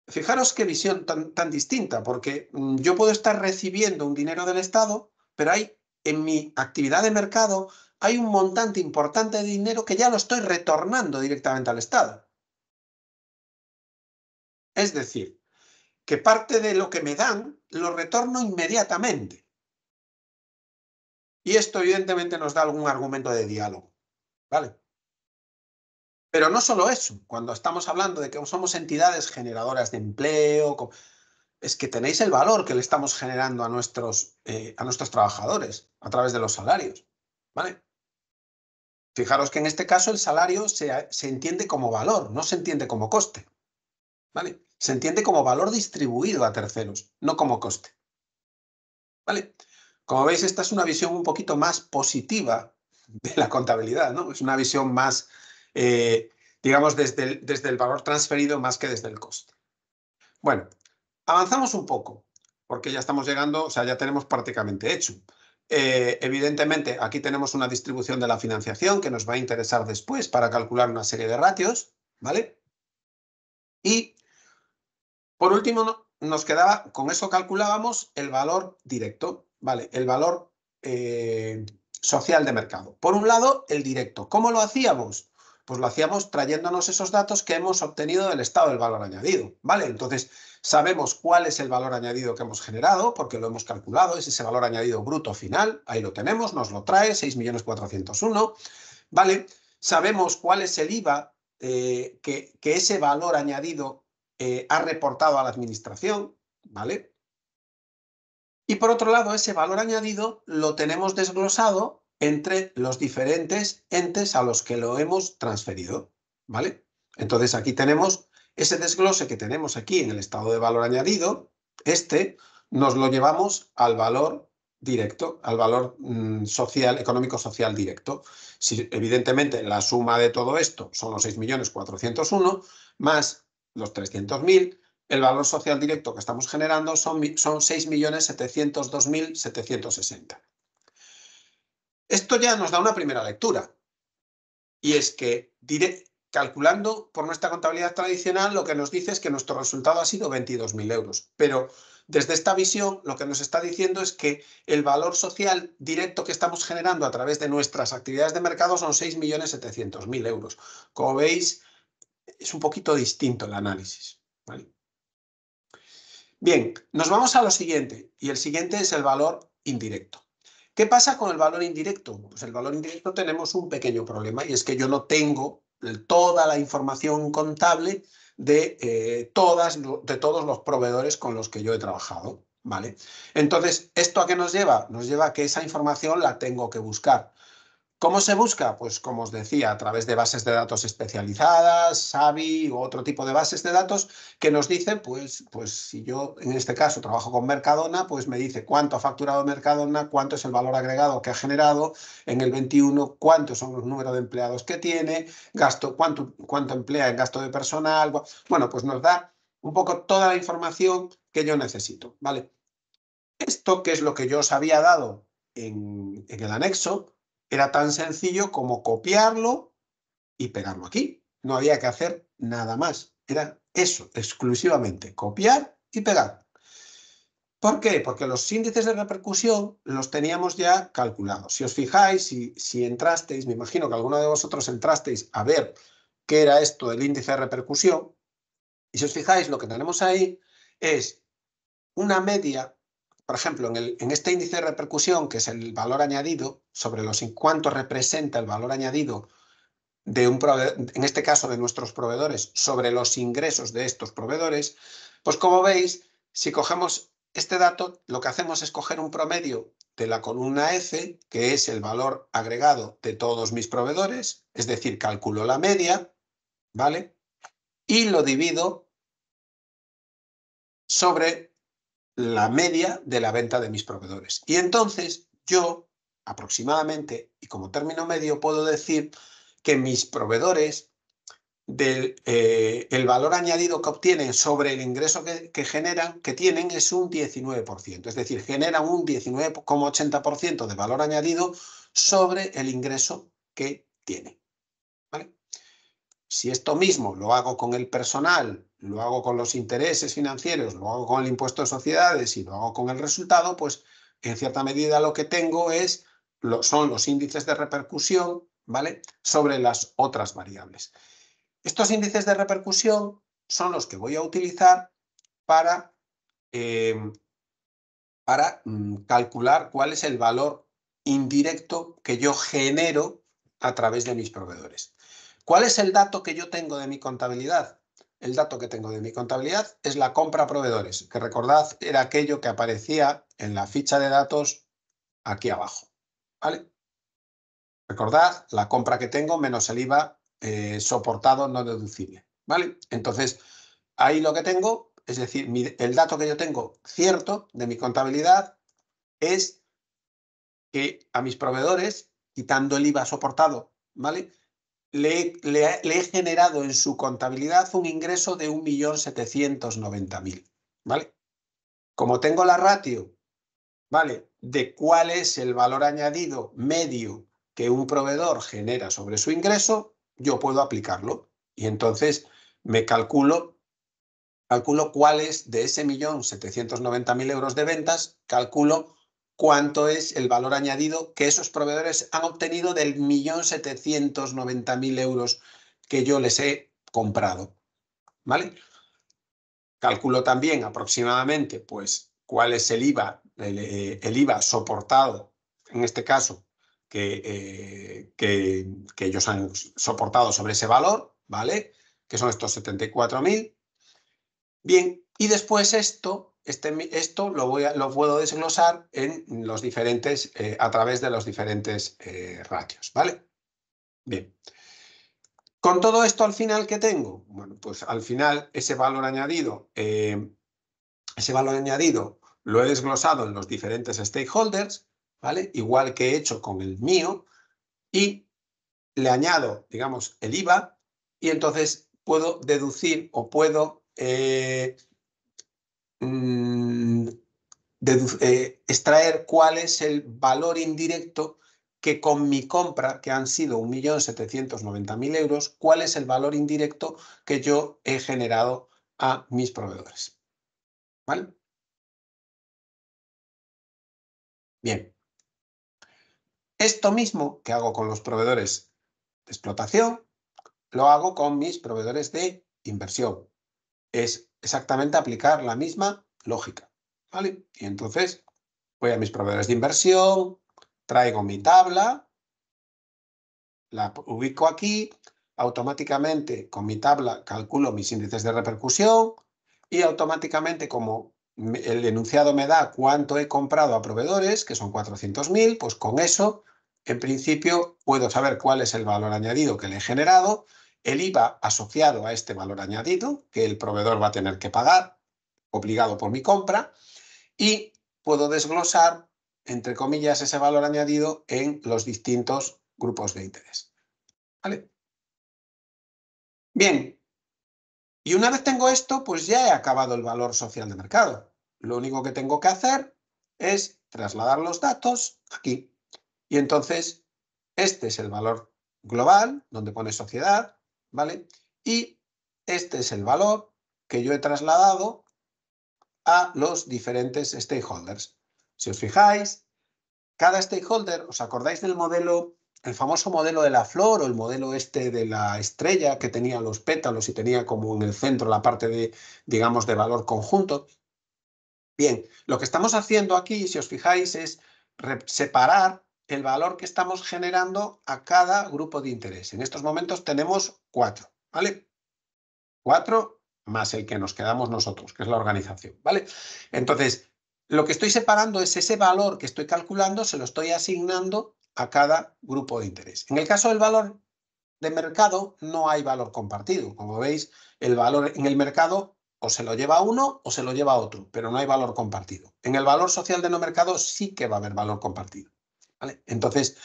Fijaros qué visión tan, distinta, porque mm, yo puedo estar recibiendo un dinero del Estado, pero hay en mi actividad de mercado hay un montante importante de dinero que ya lo estoy retornando directamente al Estado. Es decir, que parte de lo que me dan lo retorno inmediatamente. Y esto evidentemente nos da algún argumento de diálogo. ¿Vale? Pero no solo eso, cuando estamos hablando de que somos entidades generadoras de empleo, es que tenéis el valor que le estamos generando a nuestros, eh, a nuestros trabajadores a través de los salarios. ¿vale? Fijaros que en este caso el salario se, se entiende como valor, no se entiende como coste. ¿vale? Se entiende como valor distribuido a terceros, no como coste. ¿Vale? Como veis, esta es una visión un poquito más positiva de la contabilidad, ¿no? Es una visión más eh, digamos, desde el, desde el valor transferido más que desde el coste. Bueno, avanzamos un poco, porque ya estamos llegando, o sea, ya tenemos prácticamente hecho. Eh, evidentemente, aquí tenemos una distribución de la financiación que nos va a interesar después para calcular una serie de ratios, ¿vale? Y, por último, nos quedaba, con eso calculábamos el valor directo, ¿vale? El valor eh, social de mercado. Por un lado, el directo. ¿Cómo lo hacíamos? Pues lo hacíamos trayéndonos esos datos que hemos obtenido del estado del valor añadido, ¿vale? Entonces, sabemos cuál es el valor añadido que hemos generado, porque lo hemos calculado, es ese valor añadido bruto final, ahí lo tenemos, nos lo trae, 6.401.000, ¿vale? Sabemos cuál es el IVA eh, que, ese valor añadido eh, ha reportado a la administración, ¿vale? Y por otro lado, ese valor añadido lo tenemos desglosado entre los diferentes entes a los que lo hemos transferido, ¿vale? Entonces aquí tenemos ese desglose que tenemos aquí en el estado de valor añadido, este nos lo llevamos al valor directo, al valor mm, social, económico-social directo. Si, evidentemente, la suma de todo esto son los 6.401.000 más los 300.000, el valor social directo que estamos generando son, son 6.702.760. Esto ya nos da una primera lectura. Y es que calculando por nuestra contabilidad tradicional, lo que nos dice es que nuestro resultado ha sido 22.000 euros. Pero desde esta visión, lo que nos está diciendo es que el valor social directo que estamos generando a través de nuestras actividades de mercado son 6.700.000 euros. Como veis, es un poquito distinto el análisis. Bien, nos vamos a lo siguiente, y el siguiente es el valor indirecto. ¿Qué pasa con el valor indirecto? Pues el valor indirecto tenemos un pequeño problema y es que yo no tengo toda la información contable de, eh, todas, de todos los proveedores con los que yo he trabajado. ¿vale? Entonces, ¿esto a qué nos lleva? Nos lleva a que esa información la tengo que buscar. ¿Cómo se busca? Pues como os decía, a través de bases de datos especializadas, SAVI u otro tipo de bases de datos que nos dicen, pues, pues si yo en este caso trabajo con Mercadona, pues me dice cuánto ha facturado Mercadona, cuánto es el valor agregado que ha generado en el 21, cuántos son los números de empleados que tiene, gasto, cuánto, emplea en gasto de personal. Bueno, pues nos da un poco toda la información que yo necesito, ¿vale? Esto, que es lo que yo os había dado en el anexo, era tan sencillo como copiarlo y pegarlo aquí. No había que hacer nada más. Era eso, exclusivamente, copiar y pegar. ¿Por qué? Porque los índices de repercusión los teníamos ya calculados. Si os fijáis, si, si entrasteis, me imagino que alguno de vosotros entrasteis a ver qué era esto del índice de repercusión, y si os fijáis, lo que tenemos ahí es una media, por ejemplo, en, en este índice de repercusión, que es el valor añadido, sobre los cuánto representa el valor añadido de un en este caso de nuestros proveedores, sobre los ingresos de estos proveedores, pues como veis, si cogemos este dato, lo que hacemos es coger un promedio de la columna F, que es el valor agregado de todos mis proveedores, es decir, calculo la media, ¿vale? Y lo divido sobre la media de la venta de mis proveedores. Y entonces yo aproximadamente, y como término medio puedo decir que mis proveedores, del, eh, el valor añadido que obtienen sobre el ingreso que, generan, que tienen, es un 19%. Es decir, generan un 19,80% de valor añadido sobre el ingreso que tienen. Si esto mismo lo hago con el personal, lo hago con los intereses financieros, lo hago con el impuesto de sociedades y lo hago con el resultado, pues en cierta medida lo que tengo es son los índices de repercusión ¿vale? sobre las otras variables. Estos índices de repercusión son los que voy a utilizar para, eh, para mm, calcular cuál es el valor indirecto que yo genero a través de mis proveedores. ¿Cuál es el dato que yo tengo de mi contabilidad? El dato que tengo de mi contabilidad es la compra a proveedores, que recordad era aquello que aparecía en la ficha de datos aquí abajo. ¿Vale? Recordad, la compra que tengo menos el IVA eh, soportado no deducible. ¿Vale? Entonces, ahí lo que tengo, es decir, el dato que yo tengo cierto de mi contabilidad es que a mis proveedores, quitando el IVA soportado, ¿vale? Le, le he generado en su contabilidad un ingreso de 1.790.000, ¿vale? Como tengo la ratio ¿vale? De cuál es el valor añadido medio que un proveedor genera sobre su ingreso, yo puedo aplicarlo. Y entonces me calculo, calculo cuál es de ese millón setecientos mil euros de ventas, calculo cuánto es el valor añadido que esos proveedores han obtenido del millón setecientos mil euros que yo les he comprado. ¿Vale? Calculo también aproximadamente, pues, cuál es el IVA eh, el, IVA soportado, en este caso, eh, que, que, ellos han soportado sobre ese valor, ¿vale? Que son estos 74.000. Bien, y después esto, este esto lo, voy lo puedo desglosar en los diferentes, eh, a través de los diferentes ratios, ¿vale? Bien. Con todo esto, al final, ¿qué tengo? Bueno, pues al final, ese valor añadido, ese valor añadido lo he desglosado en los diferentes stakeholders, ¿vale? Igual que he hecho con el mío, y le añado, digamos, el IVA, y entonces puedo deducir o puedo eh, mm, eh, extraer cuál es el valor indirecto que con mi compra, que han sido 1.790.000 euros, cuál es el valor indirecto que yo he generado a mis proveedores. ¿Vale? Bien. Esto mismo que hago con los proveedores de explotación, lo hago con mis proveedores de inversión. Es exactamente aplicar la misma lógica. ¿vale? Y entonces voy a mis proveedores de inversión, traigo mi tabla, la ubico aquí, automáticamente con mi tabla calculo mis índices de repercusión y automáticamente como el enunciado me da cuánto he comprado a proveedores, que son 400.000, pues con eso, en principio, puedo saber cuál es el valor añadido que le he generado, el IVA asociado a este valor añadido, que el proveedor va a tener que pagar, obligado por mi compra, y puedo desglosar, entre comillas, ese valor añadido en los distintos grupos de interés. ¿Vale? Bien, y una vez tengo esto, pues ya he acabado el valor social de mercado lo único que tengo que hacer es trasladar los datos aquí. Y entonces, este es el valor global, donde pone sociedad, ¿vale? Y este es el valor que yo he trasladado a los diferentes stakeholders. Si os fijáis, cada stakeholder, ¿os acordáis del modelo, el famoso modelo de la flor o el modelo este de la estrella que tenía los pétalos y tenía como en el centro la parte de, digamos, de valor conjunto? Bien, lo que estamos haciendo aquí, si os fijáis, es separar el valor que estamos generando a cada grupo de interés. En estos momentos tenemos cuatro, ¿vale? Cuatro más el que nos quedamos nosotros, que es la organización, ¿vale? Entonces, lo que estoy separando es ese valor que estoy calculando, se lo estoy asignando a cada grupo de interés. En el caso del valor de mercado, no hay valor compartido. Como veis, el valor en el mercado o se lo lleva uno o se lo lleva otro, pero no hay valor compartido. En el valor social de no mercado sí que va a haber valor compartido. ¿vale? Entonces,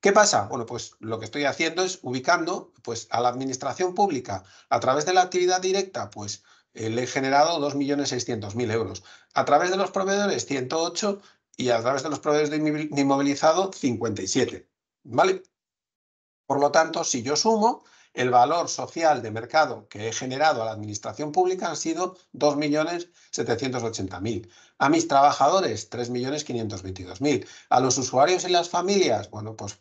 ¿Qué pasa? Bueno, pues lo que estoy haciendo es ubicando pues, a la administración pública a través de la actividad directa, pues eh, le he generado 2.600.000 euros. A través de los proveedores, 108 y a través de los proveedores de inmovilizado, 57. ¿Vale? Por lo tanto, si yo sumo, el valor social de mercado que he generado a la administración pública han sido 2.780.000. A mis trabajadores, 3.522.000. A los usuarios y las familias, bueno, pues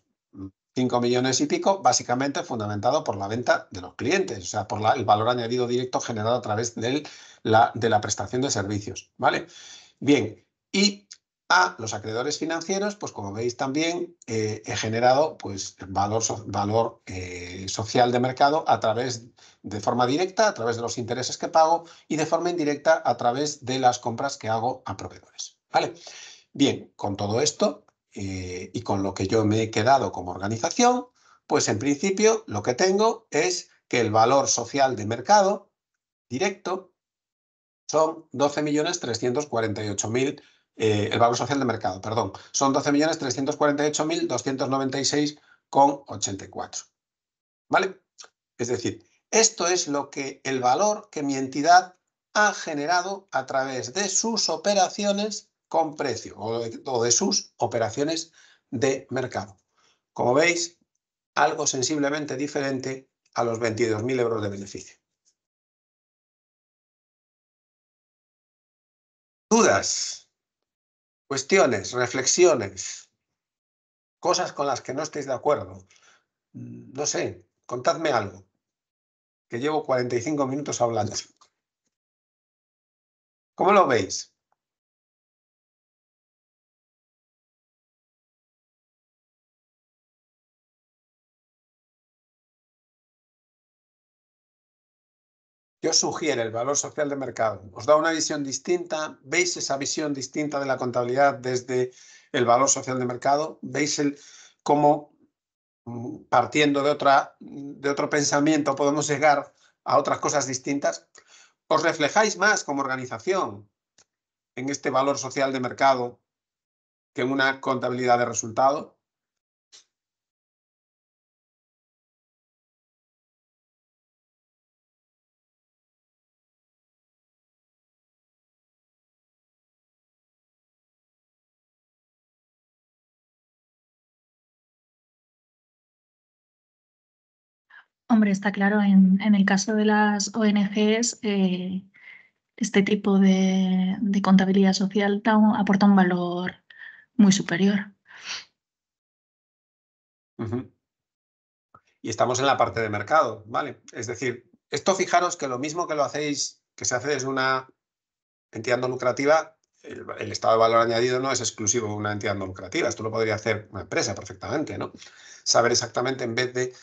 5 mm, millones y pico, básicamente fundamentado por la venta de los clientes, o sea, por el valor añadido directo generado a través de la prestación de servicios. ¿Vale? Bien, y a los acreedores financieros, pues como veis también eh, he generado pues, valor, valor eh, social de mercado a través de forma directa, a través de los intereses que pago y de forma indirecta a través de las compras que hago a proveedores. ¿Vale? Bien, con todo esto eh, y con lo que yo me he quedado como organización, pues en principio lo que tengo es que el valor social de mercado directo son 12.348.000 eh, el valor social de mercado, perdón, son 12.348.296,84. ¿Vale? Es decir, esto es lo que el valor que mi entidad ha generado a través de sus operaciones con precio o de, o de sus operaciones de mercado. Como veis, algo sensiblemente diferente a los 22.000 euros de beneficio. ¿Dudas? cuestiones, reflexiones, cosas con las que no estéis de acuerdo. Mm, no sé, contadme algo, que llevo 45 minutos hablando. ¿Cómo lo veis? Yo os sugiere el valor social de mercado. Os da una visión distinta, veis esa visión distinta de la contabilidad desde el valor social de mercado, veis el, cómo mm, partiendo de, otra, de otro pensamiento podemos llegar a otras cosas distintas. Os reflejáis más como organización en este valor social de mercado que en una contabilidad de resultado. Hombre, está claro, en, el caso de las ONGs, eh, este tipo de, contabilidad social aporta un valor muy superior. Y estamos en la parte de mercado, ¿vale? Es decir, esto fijaros que lo mismo que lo hacéis, que se hace desde una entidad no lucrativa, el, estado de valor añadido no es exclusivo de una entidad no lucrativa. Esto lo podría hacer una empresa perfectamente, ¿no? Saber exactamente en vez de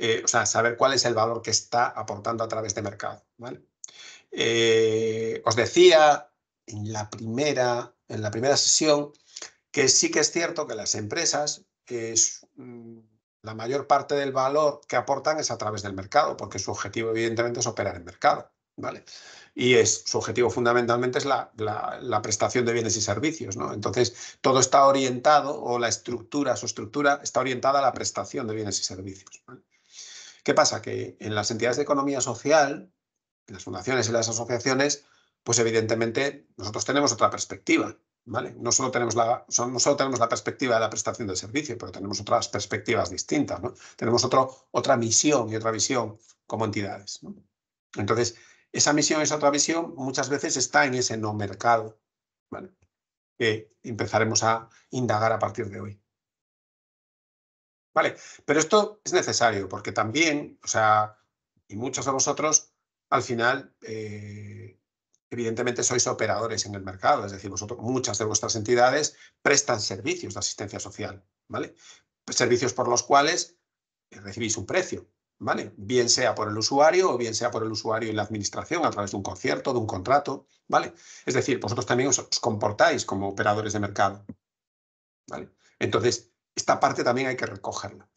eh, o sea, saber cuál es el valor que está aportando a través de mercado. ¿vale? Eh, os decía en la, primera, en la primera sesión que sí que es cierto que las empresas, es, mm, la mayor parte del valor que aportan es a través del mercado, porque su objetivo evidentemente es operar en mercado. ¿vale? Y es, su objetivo fundamentalmente es la, prestación de bienes y servicios, ¿no? Entonces, todo está orientado, o la estructura, su estructura, está orientada a la prestación de bienes y servicios. ¿Qué pasa? Que en las entidades de economía social, en las fundaciones y las asociaciones, pues evidentemente nosotros tenemos otra perspectiva. ¿vale? No, solo tenemos la, tenemos la perspectiva de la prestación del servicio, pero tenemos otras perspectivas distintas. ¿no? Tenemos otra misión y otra visión como entidades. Entonces, esa misión, y esa otra visión, muchas veces está en ese no mercado, que empezaremos a indagar a partir de hoy. Vale, pero esto es necesario porque también, o sea, y muchos de vosotros, al final, eh, evidentemente sois operadores en el mercado, es decir, muchas de vuestras entidades prestan servicios de asistencia social, ¿vale? Servicios por los cuales eh, recibís un precio, ¿vale? Bien sea por el usuario o bien sea por el usuario y la administración a través de un concierto, de un contrato, ¿vale? Es decir, vosotros también os, os comportáis como operadores de mercado, ¿vale? Entonces, esta parte también hay que recogerla.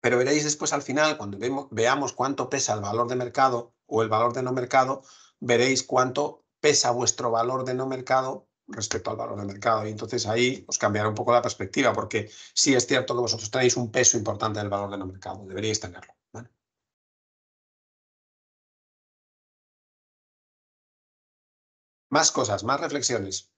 Pero veréis después al final, cuando veamos cuánto pesa el valor de mercado o el valor de no mercado, veréis cuánto pesa vuestro valor de no mercado respecto al valor de mercado. Y entonces ahí os cambiará un poco la perspectiva, porque sí es cierto que vosotros tenéis un peso importante del valor de no mercado, deberíais tenerlo. Más cosas, más reflexiones.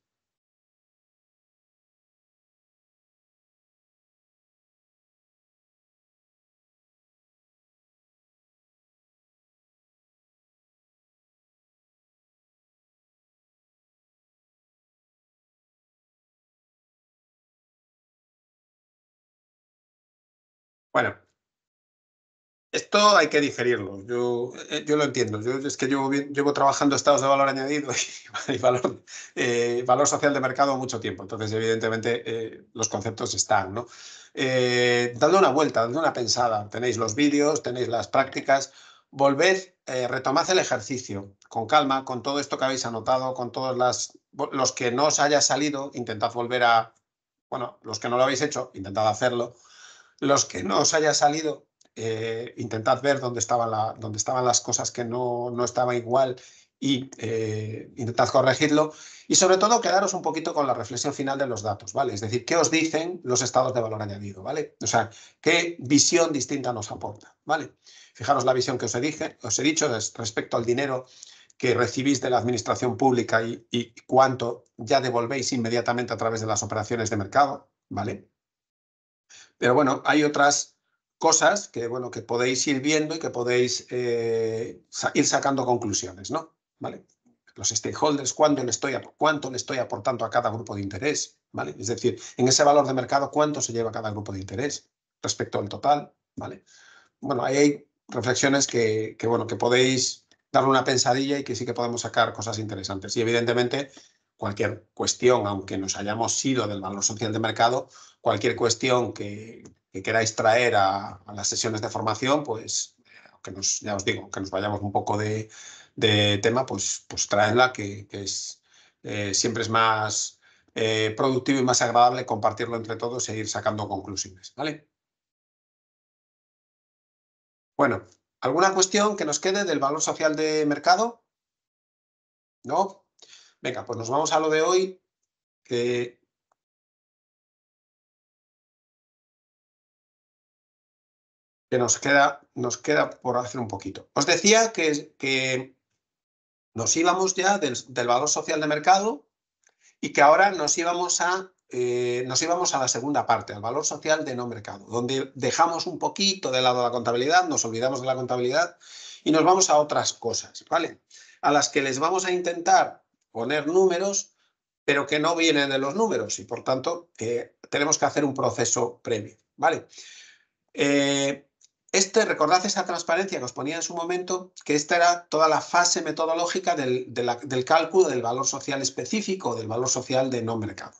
Bueno, esto hay que diferirlo, Yo, eh, yo lo entiendo. es que llevo, llevo trabajando estados de valor añadido y, valor, eh, valor social de mercado mucho tiempo. Entonces, evidentemente, eh, los conceptos están. ¿no? dando una vuelta, dando una pensada. Tenéis los vídeos, tenéis las prácticas. Volved, retomad el ejercicio con calma, con todo esto que habéis anotado, con todos las, los que no os haya salido, intentad volver a... Bueno, los que no lo habéis hecho, intentad hacerlo los que no os haya salido, eh, intentad ver dónde, estaba la, dónde estaban las cosas que no, no estaba igual y eh, intentad corregirlo. Y sobre todo, quedaros un poquito con la reflexión final de los datos, ¿vale? Es decir, ¿qué os dicen los estados de valor añadido, ¿vale? O sea, ¿qué visión distinta nos aporta, ¿vale? Fijaros la visión que os he, dije, os he dicho respecto al dinero que recibís de la administración pública y cuánto ya devolvéis inmediatamente a través de las operaciones de mercado, ¿vale? Pero bueno, hay otras cosas que, bueno, que podéis ir viendo y que podéis eh, ir sacando conclusiones, ¿no? ¿Vale? Los stakeholders, le estoy, cuánto le estoy aportando a cada grupo de interés, ¿vale? Es decir, en ese valor de mercado, cuánto se lleva cada grupo de interés respecto al total, ¿vale? Bueno, ahí hay reflexiones que, que, bueno, que podéis darle una pensadilla y que sí que podemos sacar cosas interesantes. Y evidentemente, cualquier cuestión, aunque nos hayamos ido del valor social de mercado, cualquier cuestión que, queráis traer a, las sesiones de formación, pues que nos, ya os digo, que nos vayamos un poco de, tema, pues, pues traedla, que, es, eh, siempre es más eh, productivo y más agradable compartirlo entre todos e ir sacando conclusiones. ¿vale? Bueno, ¿alguna cuestión que nos quede del valor social de mercado? ¿No? Venga, pues nos vamos a lo de hoy, que que nos queda, nos queda por hacer un poquito. Os decía que, que nos íbamos ya del, valor social de mercado y que ahora nos íbamos, a, eh, nos íbamos a la segunda parte, al valor social de no mercado, donde dejamos un poquito de lado la contabilidad, nos olvidamos de la contabilidad y nos vamos a otras cosas, ¿vale? A las que les vamos a intentar poner números, pero que no vienen de los números y por tanto que tenemos que hacer un proceso previo, ¿vale? Eh, este, recordad esa transparencia que os ponía en su momento, que esta era toda la fase metodológica del, cálculo del valor social específico, del valor social de no mercado.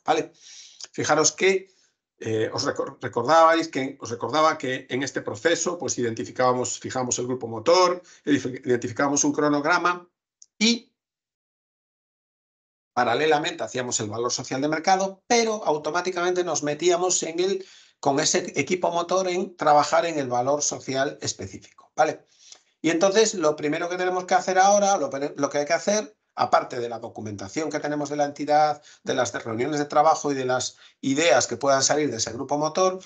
Fijaros que eh, os recordabais que os recordaba que en este proceso pues identificábamos, fijamos el grupo motor, identificábamos un cronograma y paralelamente hacíamos el valor social de mercado, pero automáticamente nos metíamos en el con ese equipo motor en trabajar en el valor social específico, ¿vale? Y entonces lo primero que tenemos que hacer ahora, lo, que hay que hacer, aparte de la documentación que tenemos de la entidad, de las reuniones de trabajo y de las ideas que puedan salir de ese grupo motor,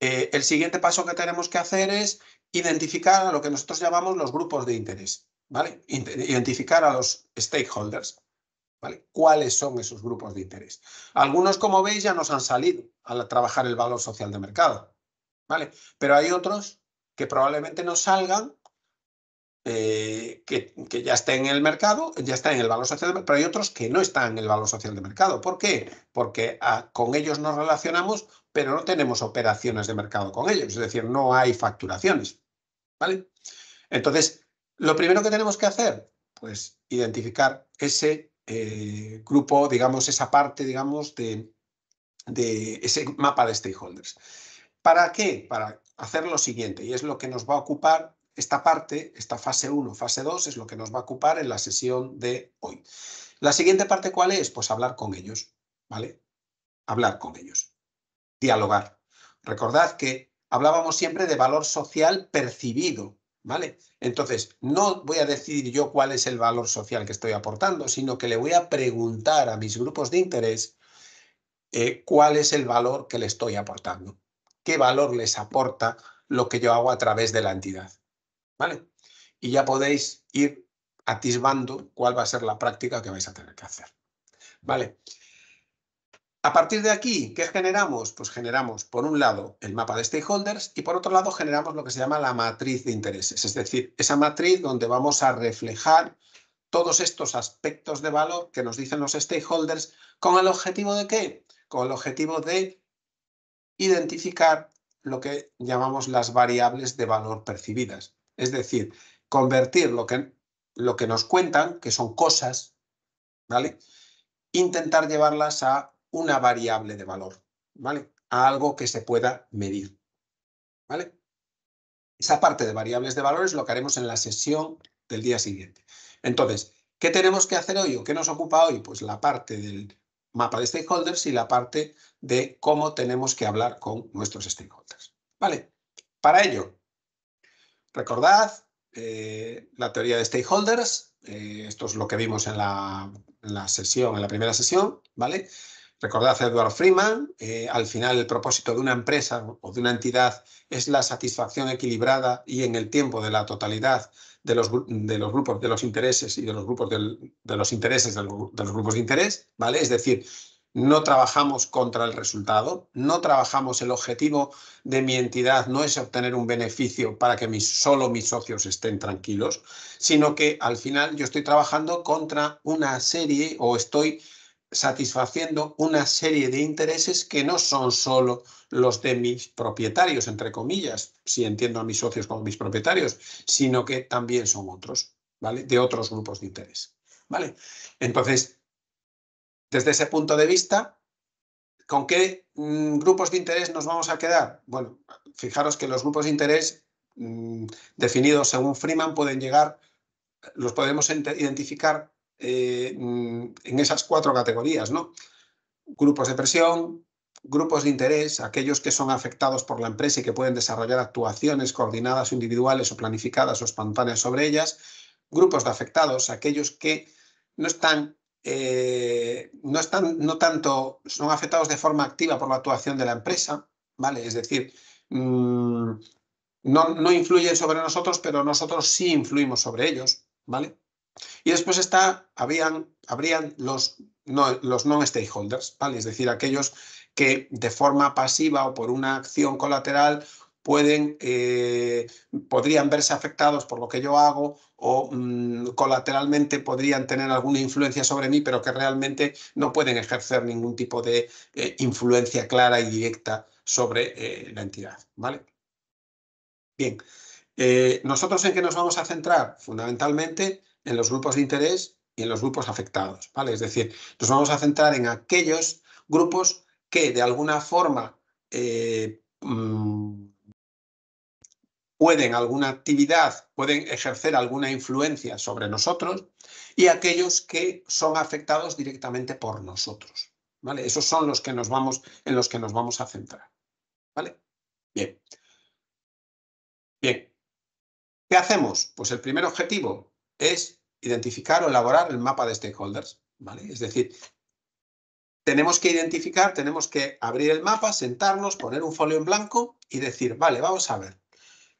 eh, el siguiente paso que tenemos que hacer es identificar a lo que nosotros llamamos los grupos de interés, ¿vale? Identificar a los stakeholders. ¿Cuáles son esos grupos de interés? Algunos, como veis, ya nos han salido al trabajar el valor social de mercado, ¿vale? Pero hay otros que probablemente no salgan, eh, que, ya estén en el mercado, ya están en el valor social, de, pero hay otros que no están en el valor social de mercado. ¿Por qué? Porque ah, con ellos nos relacionamos, pero no tenemos operaciones de mercado con ellos, es decir, no hay facturaciones, ¿vale? Entonces, lo primero que tenemos que hacer, pues identificar ese eh, grupo, digamos, esa parte, digamos, de, de ese mapa de stakeholders. ¿Para qué? Para hacer lo siguiente, y es lo que nos va a ocupar esta parte, esta fase 1, fase 2, es lo que nos va a ocupar en la sesión de hoy. La siguiente parte, ¿cuál es? Pues hablar con ellos, ¿vale? Hablar con ellos, dialogar. Recordad que hablábamos siempre de valor social percibido, ¿Vale? Entonces, no voy a decidir yo cuál es el valor social que estoy aportando, sino que le voy a preguntar a mis grupos de interés eh, cuál es el valor que le estoy aportando. ¿Qué valor les aporta lo que yo hago a través de la entidad? ¿Vale? Y ya podéis ir atisbando cuál va a ser la práctica que vais a tener que hacer. ¿Vale? A partir de aquí, ¿qué generamos? Pues generamos, por un lado, el mapa de stakeholders y por otro lado generamos lo que se llama la matriz de intereses, es decir, esa matriz donde vamos a reflejar todos estos aspectos de valor que nos dicen los stakeholders con el objetivo de qué? Con el objetivo de identificar lo que llamamos las variables de valor percibidas, es decir, convertir lo que, lo que nos cuentan, que son cosas, ¿vale? Intentar llevarlas a una variable de valor, ¿vale? algo que se pueda medir, ¿vale? Esa parte de variables de valores lo que haremos en la sesión del día siguiente. Entonces, ¿qué tenemos que hacer hoy o qué nos ocupa hoy? Pues la parte del mapa de stakeholders y la parte de cómo tenemos que hablar con nuestros stakeholders, ¿vale? Para ello, recordad eh, la teoría de stakeholders, eh, esto es lo que vimos en la, en la, sesión, en la primera sesión, ¿vale? Recordad a Edward Freeman, eh, al final el propósito de una empresa o de una entidad es la satisfacción equilibrada y en el tiempo de la totalidad de los, de los grupos de los intereses y de los grupos de los intereses de los grupos de interés, ¿vale? Es decir, no trabajamos contra el resultado, no trabajamos el objetivo de mi entidad, no es obtener un beneficio para que solo mis socios estén tranquilos, sino que al final yo estoy trabajando contra una serie o estoy satisfaciendo una serie de intereses que no son solo los de mis propietarios, entre comillas, si entiendo a mis socios como mis propietarios, sino que también son otros, ¿vale? De otros grupos de interés, ¿vale? Entonces, desde ese punto de vista, ¿con qué mm, grupos de interés nos vamos a quedar? Bueno, fijaros que los grupos de interés mm, definidos según Freeman pueden llegar, los podemos identificar eh, mm, en esas cuatro categorías, ¿no? Grupos de presión, grupos de interés, aquellos que son afectados por la empresa y que pueden desarrollar actuaciones coordinadas, individuales o planificadas o espontáneas sobre ellas, grupos de afectados, aquellos que no están, eh, no están, no tanto, son afectados de forma activa por la actuación de la empresa, ¿vale? Es decir, mm, no, no influyen sobre nosotros, pero nosotros sí influimos sobre ellos, ¿vale? Y después está, habrían, los los non-stakeholders, es decir, aquellos que de forma pasiva o por una acción colateral pueden, eh, podrían verse afectados por lo que yo hago o mm, colateralmente podrían tener alguna influencia sobre mí, pero que realmente no pueden ejercer ningún tipo de eh, influencia clara y directa sobre eh, la entidad. ¿vale? Bien, nosotros en qué nos vamos a centrar fundamentalmente en los grupos de interés y en los grupos afectados, ¿vale? Es decir, nos vamos a centrar en aquellos grupos que de alguna forma eh, mm, pueden alguna actividad, pueden ejercer alguna influencia sobre nosotros y aquellos que son afectados directamente por nosotros, ¿vale? Esos son los que nos vamos, en los que nos vamos a centrar, ¿vale? Bien. Bien. ¿Qué hacemos? Pues el primer objetivo es identificar o elaborar el mapa de stakeholders. ¿vale? Es decir, tenemos que identificar, tenemos que abrir el mapa, sentarnos, poner un folio en blanco y decir, vale, vamos a ver,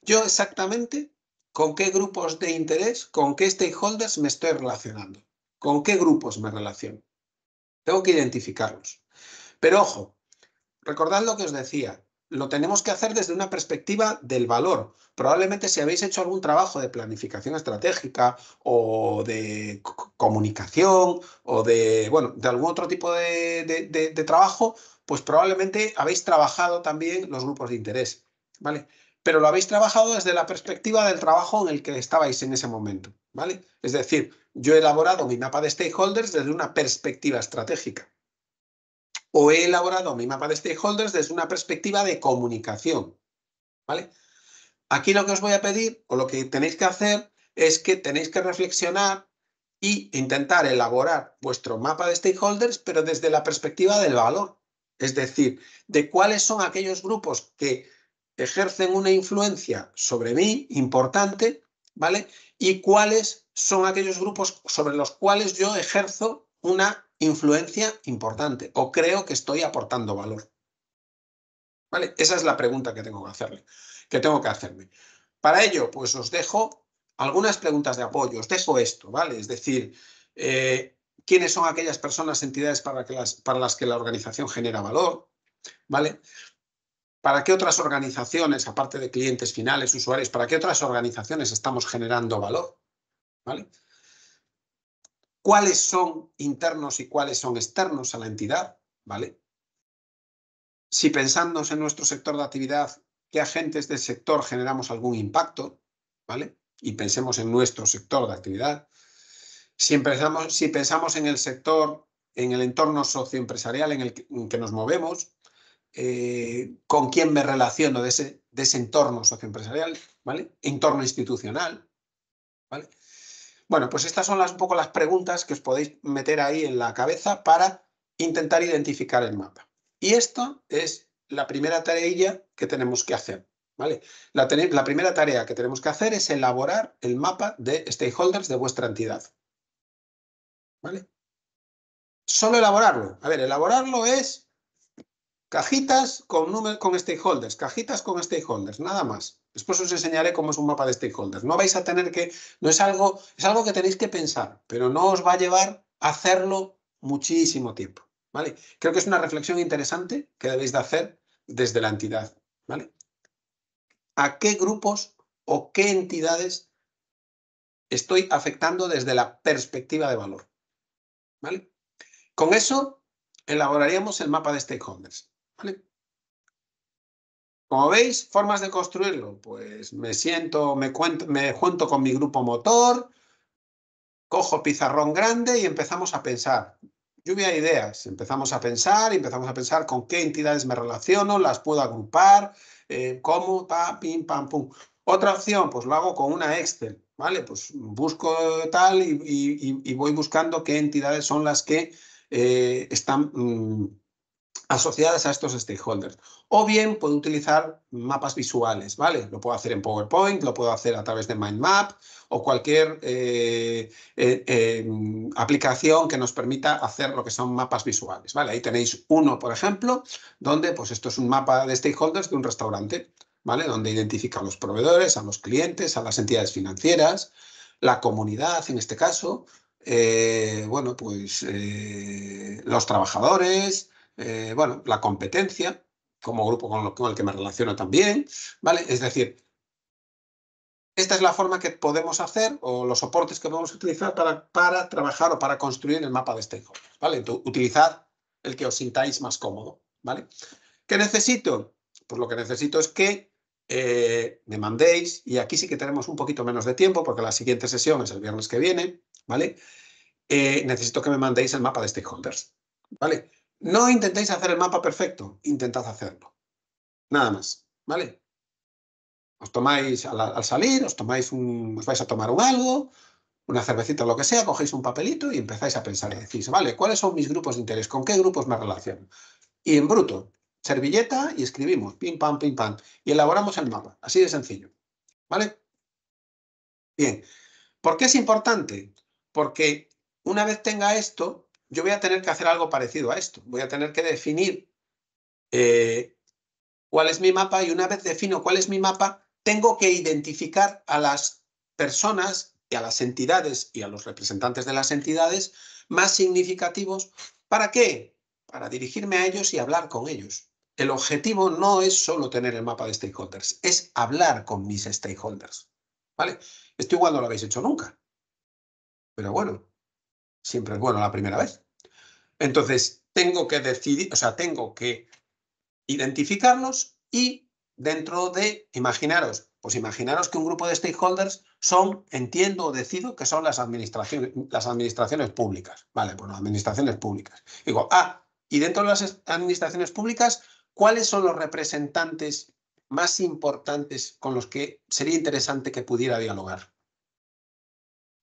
yo exactamente con qué grupos de interés, con qué stakeholders me estoy relacionando, con qué grupos me relaciono. Tengo que identificarlos. Pero ojo, recordad lo que os decía, lo tenemos que hacer desde una perspectiva del valor. Probablemente si habéis hecho algún trabajo de planificación estratégica o de comunicación o de, bueno, de algún otro tipo de, trabajo, pues probablemente habéis trabajado también los grupos de interés, ¿vale? Pero lo habéis trabajado desde la perspectiva del trabajo en el que estabais en ese momento, ¿vale? Es decir, yo he elaborado mi mapa de stakeholders desde una perspectiva estratégica o he elaborado mi mapa de stakeholders desde una perspectiva de comunicación. ¿vale? Aquí lo que os voy a pedir o lo que tenéis que hacer es que tenéis que reflexionar y intentar elaborar vuestro mapa de stakeholders, pero desde la perspectiva del valor. Es decir, de cuáles son aquellos grupos que ejercen una influencia sobre mí importante, ¿vale? Y cuáles son aquellos grupos sobre los cuales yo ejerzo una influencia importante o creo que estoy aportando valor? ¿Vale? Esa es la pregunta que tengo que hacerle, que tengo que hacerme. Para ello, pues os dejo algunas preguntas de apoyo, os dejo esto, ¿vale? Es decir, eh, ¿quiénes son aquellas personas, entidades para, las, para las que la organización genera valor? ¿Vale? ¿Para qué otras organizaciones, aparte de clientes finales, usuarios, para qué otras organizaciones estamos generando valor? ¿Vale? cuáles son internos y cuáles son externos a la entidad, ¿vale? Si pensamos en nuestro sector de actividad, qué agentes del sector generamos algún impacto, ¿vale? Y pensemos en nuestro sector de actividad. Si, empezamos, si pensamos en el sector, en el entorno socioempresarial en el que, nos movemos, eh, con quién me relaciono de ese, de ese entorno socioempresarial, ¿vale? Entorno institucional, ¿vale? Bueno, pues estas son las, un poco las preguntas que os podéis meter ahí en la cabeza para intentar identificar el mapa. Y esto es la primera tarea que tenemos que hacer. ¿vale? La, primera tarea que tenemos que hacer es elaborar el mapa de stakeholders de vuestra entidad. ¿Vale? Solo elaborarlo. A ver, elaborarlo es cajitas con, con stakeholders, cajitas con stakeholders, nada más. Después os enseñaré cómo es un mapa de stakeholders. No vais a tener que, no es algo, es algo que tenéis que pensar, pero no os va a llevar a hacerlo muchísimo tiempo. ¿vale? Creo que es una reflexión interesante que debéis de hacer desde la entidad. ¿vale? ¿A qué grupos o qué entidades estoy afectando desde la perspectiva de valor? ¿vale? Con eso elaboraríamos el mapa de stakeholders. ¿vale? Como veis, formas de construirlo. Pues me siento, me, cuento, me junto con mi grupo motor, cojo pizarrón grande y empezamos a pensar. Lluvia de ideas. Empezamos a pensar, empezamos a pensar con qué entidades me relaciono, las puedo agrupar, eh, cómo, pa, pim, pam, pum. Otra opción, pues lo hago con una Excel, ¿vale? Pues busco tal y, voy buscando qué entidades son las que eh, están mm, asociadas a estos stakeholders. O bien puedo utilizar mapas visuales, ¿vale? Lo puedo hacer en PowerPoint, lo puedo hacer a través de map o cualquier eh, eh, em, aplicación que nos permita hacer lo que son mapas visuales, ¿vale? Ahí tenéis uno, por ejemplo, donde pues esto es un mapa de stakeholders de un restaurante, ¿vale? Donde identifica a los proveedores, a los clientes, a las entidades financieras, la comunidad en este caso, eh, bueno, pues los trabajadores, eh, bueno, la competencia, como grupo con, el que me relaciono también, ¿vale? Es decir, esta es la forma que podemos hacer o los soportes que podemos utilizar para, para trabajar o para construir el mapa de stakeholders, ¿vale? utilizad el que os sintáis más cómodo, ¿vale? ¿Qué necesito? Pues lo que necesito es que eh, me mandéis, y aquí sí que tenemos un poquito menos de tiempo porque la siguiente sesión es el viernes que viene, ¿vale? Eh, necesito que me mandéis el mapa de stakeholders, ¿vale? No intentéis hacer el mapa perfecto, intentad hacerlo. Nada más, ¿vale? Os tomáis, al, salir, os tomáis un, os vais a tomar un algo, una cervecita o lo que sea, cogéis un papelito y empezáis a pensar. Y decís, vale, ¿cuáles son mis grupos de interés? ¿Con qué grupos me relaciono? Y en bruto, servilleta y escribimos, pim, pam, pim, pam, y elaboramos el mapa. Así de sencillo, ¿vale? Bien, ¿por qué es importante? Porque una vez tenga esto, yo voy a tener que hacer algo parecido a esto. Voy a tener que definir eh, cuál es mi mapa y una vez defino cuál es mi mapa, tengo que identificar a las personas y a las entidades y a los representantes de las entidades más significativos. ¿Para qué? Para dirigirme a ellos y hablar con ellos. El objetivo no es solo tener el mapa de stakeholders, es hablar con mis stakeholders. ¿Vale? Esto igual no lo habéis hecho nunca. Pero bueno, Siempre es bueno la primera vez. Entonces, tengo que decidir, o sea, tengo que identificarlos y dentro de, imaginaros, pues imaginaros que un grupo de stakeholders son, entiendo o decido que son las administraciones, las administraciones públicas. Vale, bueno, administraciones públicas. Digo, ah, y dentro de las administraciones públicas, ¿cuáles son los representantes más importantes con los que sería interesante que pudiera dialogar?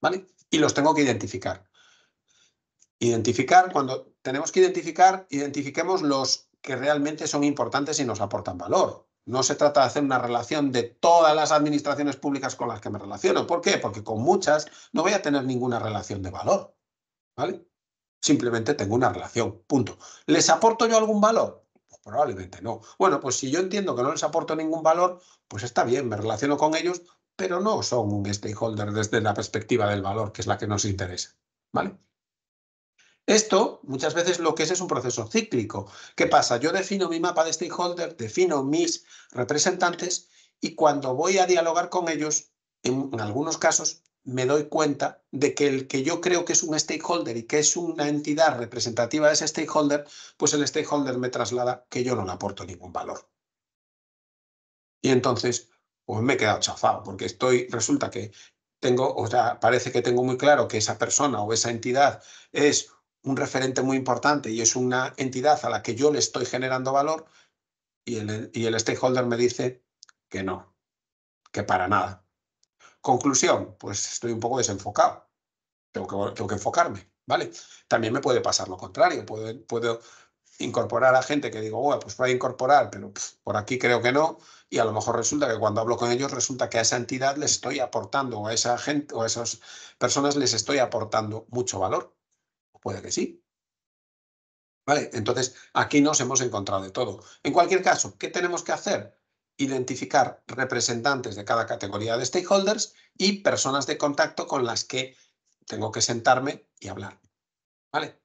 ¿Vale? Y los tengo que identificar. Identificar, cuando tenemos que identificar, identifiquemos los que realmente son importantes y nos aportan valor. No se trata de hacer una relación de todas las administraciones públicas con las que me relaciono. ¿Por qué? Porque con muchas no voy a tener ninguna relación de valor. ¿Vale? Simplemente tengo una relación. Punto. ¿Les aporto yo algún valor? Pues probablemente no. Bueno, pues si yo entiendo que no les aporto ningún valor, pues está bien, me relaciono con ellos, pero no son un stakeholder desde la perspectiva del valor, que es la que nos interesa. ¿Vale? Esto muchas veces lo que es es un proceso cíclico. ¿Qué pasa? Yo defino mi mapa de stakeholder, defino mis representantes y cuando voy a dialogar con ellos, en, algunos casos me doy cuenta de que el que yo creo que es un stakeholder y que es una entidad representativa de ese stakeholder, pues el stakeholder me traslada que yo no le aporto ningún valor. Y entonces, pues me he quedado chafado, porque estoy, resulta que tengo, o sea, parece que tengo muy claro que esa persona o esa entidad es un referente muy importante y es una entidad a la que yo le estoy generando valor y el, y el stakeholder me dice que no, que para nada. Conclusión, pues estoy un poco desenfocado. Tengo que, que enfocarme, ¿vale? También me puede pasar lo contrario. Puedo, incorporar a gente que digo, bueno, pues voy a incorporar, pero por aquí creo que no. Y a lo mejor resulta que cuando hablo con ellos, resulta que a esa entidad les estoy aportando, o a esa gente, o a esas personas les estoy aportando mucho valor. Puede que sí. ¿Vale? Entonces, aquí nos hemos encontrado de todo. En cualquier caso, ¿qué tenemos que hacer? Identificar representantes de cada categoría de stakeholders y personas de contacto con las que tengo que sentarme y hablar. ¿Vale?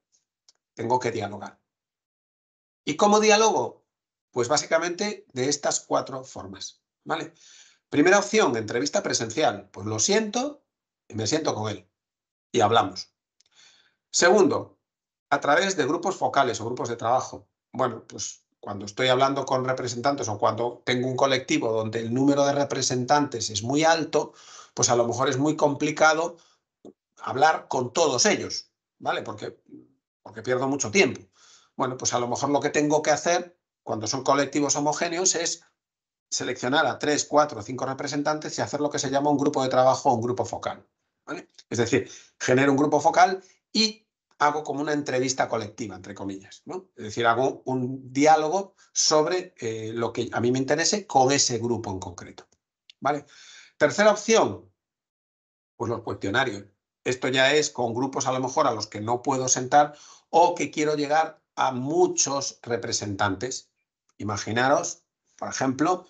Tengo que dialogar. ¿Y cómo dialogo? Pues básicamente de estas cuatro formas. ¿Vale? Primera opción, entrevista presencial. Pues lo siento, y me siento con él y hablamos. Segundo, a través de grupos focales o grupos de trabajo. Bueno, pues cuando estoy hablando con representantes o cuando tengo un colectivo donde el número de representantes es muy alto, pues a lo mejor es muy complicado hablar con todos ellos, ¿vale? Porque, porque pierdo mucho tiempo. Bueno, pues a lo mejor lo que tengo que hacer cuando son colectivos homogéneos es seleccionar a tres, cuatro, cinco representantes y hacer lo que se llama un grupo de trabajo o un grupo focal. Es decir, genero un grupo focal y hago como una entrevista colectiva, entre comillas, ¿no? Es decir, hago un diálogo sobre eh, lo que a mí me interese con ese grupo en concreto, ¿vale? Tercera opción, pues los cuestionarios. Esto ya es con grupos a lo mejor a los que no puedo sentar o que quiero llegar a muchos representantes. Imaginaros, por ejemplo,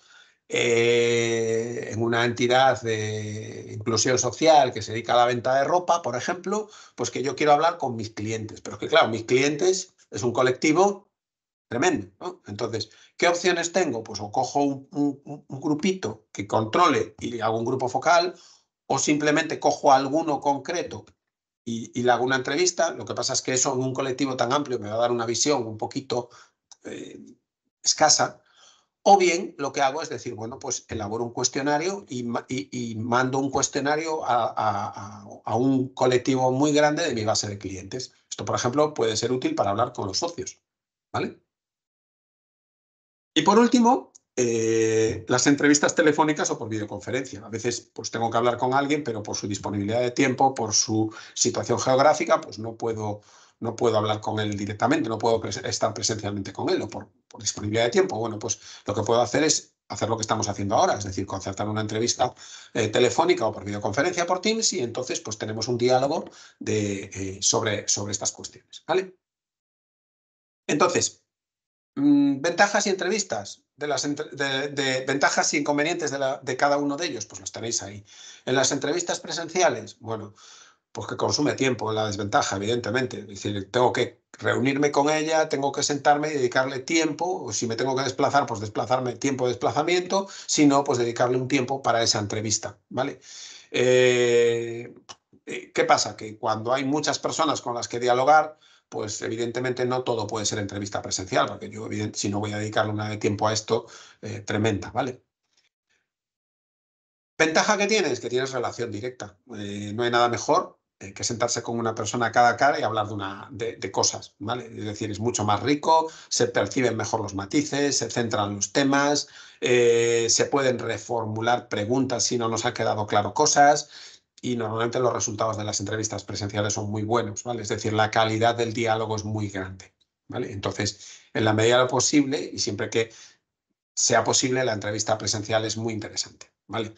eh, en una entidad de inclusión social que se dedica a la venta de ropa, por ejemplo, pues que yo quiero hablar con mis clientes. Pero que claro, mis clientes es un colectivo tremendo. Entonces, ¿qué opciones tengo? Pues o cojo un, grupito que controle y hago un grupo focal, o simplemente cojo alguno concreto y, le hago una entrevista. Lo que pasa es que eso en un colectivo tan amplio me va a dar una visión un poquito eh, escasa, o bien lo que hago es decir, bueno, pues elaboro un cuestionario y, mando un cuestionario a, un colectivo muy grande de mi base de clientes. Esto, por ejemplo, puede ser útil para hablar con los socios. ¿vale? Y por último, eh, las entrevistas telefónicas o por videoconferencia. A veces pues, tengo que hablar con alguien, pero por su disponibilidad de tiempo, por su situación geográfica, pues no puedo no puedo hablar con él directamente, no puedo estar presencialmente con él o por, disponibilidad de tiempo. Bueno, pues lo que puedo hacer es hacer lo que estamos haciendo ahora, es decir, concertar una entrevista eh, telefónica o por videoconferencia por Teams y entonces pues tenemos un diálogo de, eh, sobre, sobre estas cuestiones. ¿vale? Entonces, mm, ventajas y entrevistas. De las de, ventajas y inconvenientes de, de cada uno de ellos, pues los tenéis ahí. En las entrevistas presenciales, bueno, pues que consume tiempo la desventaja, evidentemente. Es decir, tengo que reunirme con ella, tengo que sentarme y dedicarle tiempo, o si me tengo que desplazar, pues desplazarme tiempo de desplazamiento, si no, pues dedicarle un tiempo para esa entrevista, ¿vale? Eh, eh, ¿Qué pasa? Que cuando hay muchas personas con las que dialogar, pues evidentemente no todo puede ser entrevista presencial, porque yo si no voy a dedicarle una de tiempo a esto, eh, tremenda, ¿vale? Ventaja que tienes, que tienes relación directa. no hay nada mejor eh, que sentarse con una persona a cada cara y hablar de, una, de, cosas, ¿vale? Es decir, es mucho más rico, se perciben mejor los matices, se centran los temas, eh, se pueden reformular preguntas si no nos ha quedado claro cosas y normalmente los resultados de las entrevistas presenciales son muy buenos, ¿vale? Es decir, la calidad del diálogo es muy grande, ¿vale? Entonces, en la medida de lo posible y siempre que sea posible, la entrevista presencial es muy interesante, ¿vale?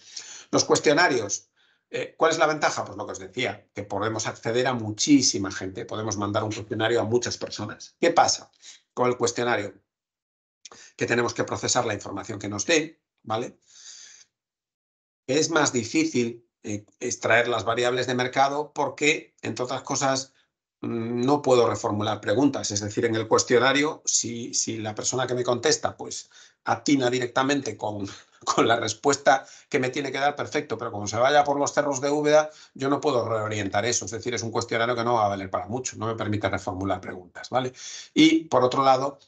Los cuestionarios, eh, ¿Cuál es la ventaja? Pues lo que os decía, que podemos acceder a muchísima gente, podemos mandar un cuestionario a muchas personas. ¿Qué pasa con el cuestionario? Que tenemos que procesar la información que nos dé, ¿vale? Es más difícil eh, extraer las variables de mercado porque, entre otras cosas, mm, no puedo reformular preguntas. Es decir, en el cuestionario, si, si la persona que me contesta pues atina directamente con con la respuesta que me tiene que dar, perfecto, pero como se vaya por los cerros de Úbeda, yo no puedo reorientar eso. Es decir, es un cuestionario que no va a valer para mucho, no me permite reformular preguntas, ¿vale? Y por otro lado,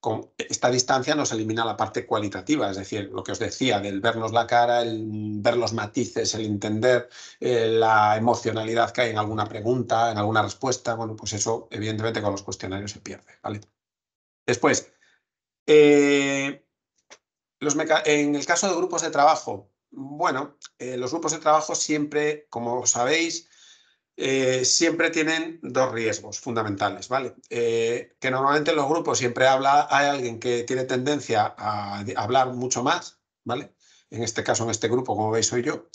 con esta distancia nos elimina la parte cualitativa, es decir, lo que os decía del vernos la cara, el ver los matices, el entender eh, la emocionalidad que hay en alguna pregunta, en alguna respuesta, bueno, pues eso evidentemente con los cuestionarios se pierde, ¿vale? Después, eh, en el caso de grupos de trabajo, bueno, eh, los grupos de trabajo siempre, como sabéis, eh, siempre tienen dos riesgos fundamentales, ¿vale? Eh, que normalmente en los grupos siempre habla, hay alguien que tiene tendencia a, a hablar mucho más, ¿vale? En este caso, en este grupo, como veis, soy yo.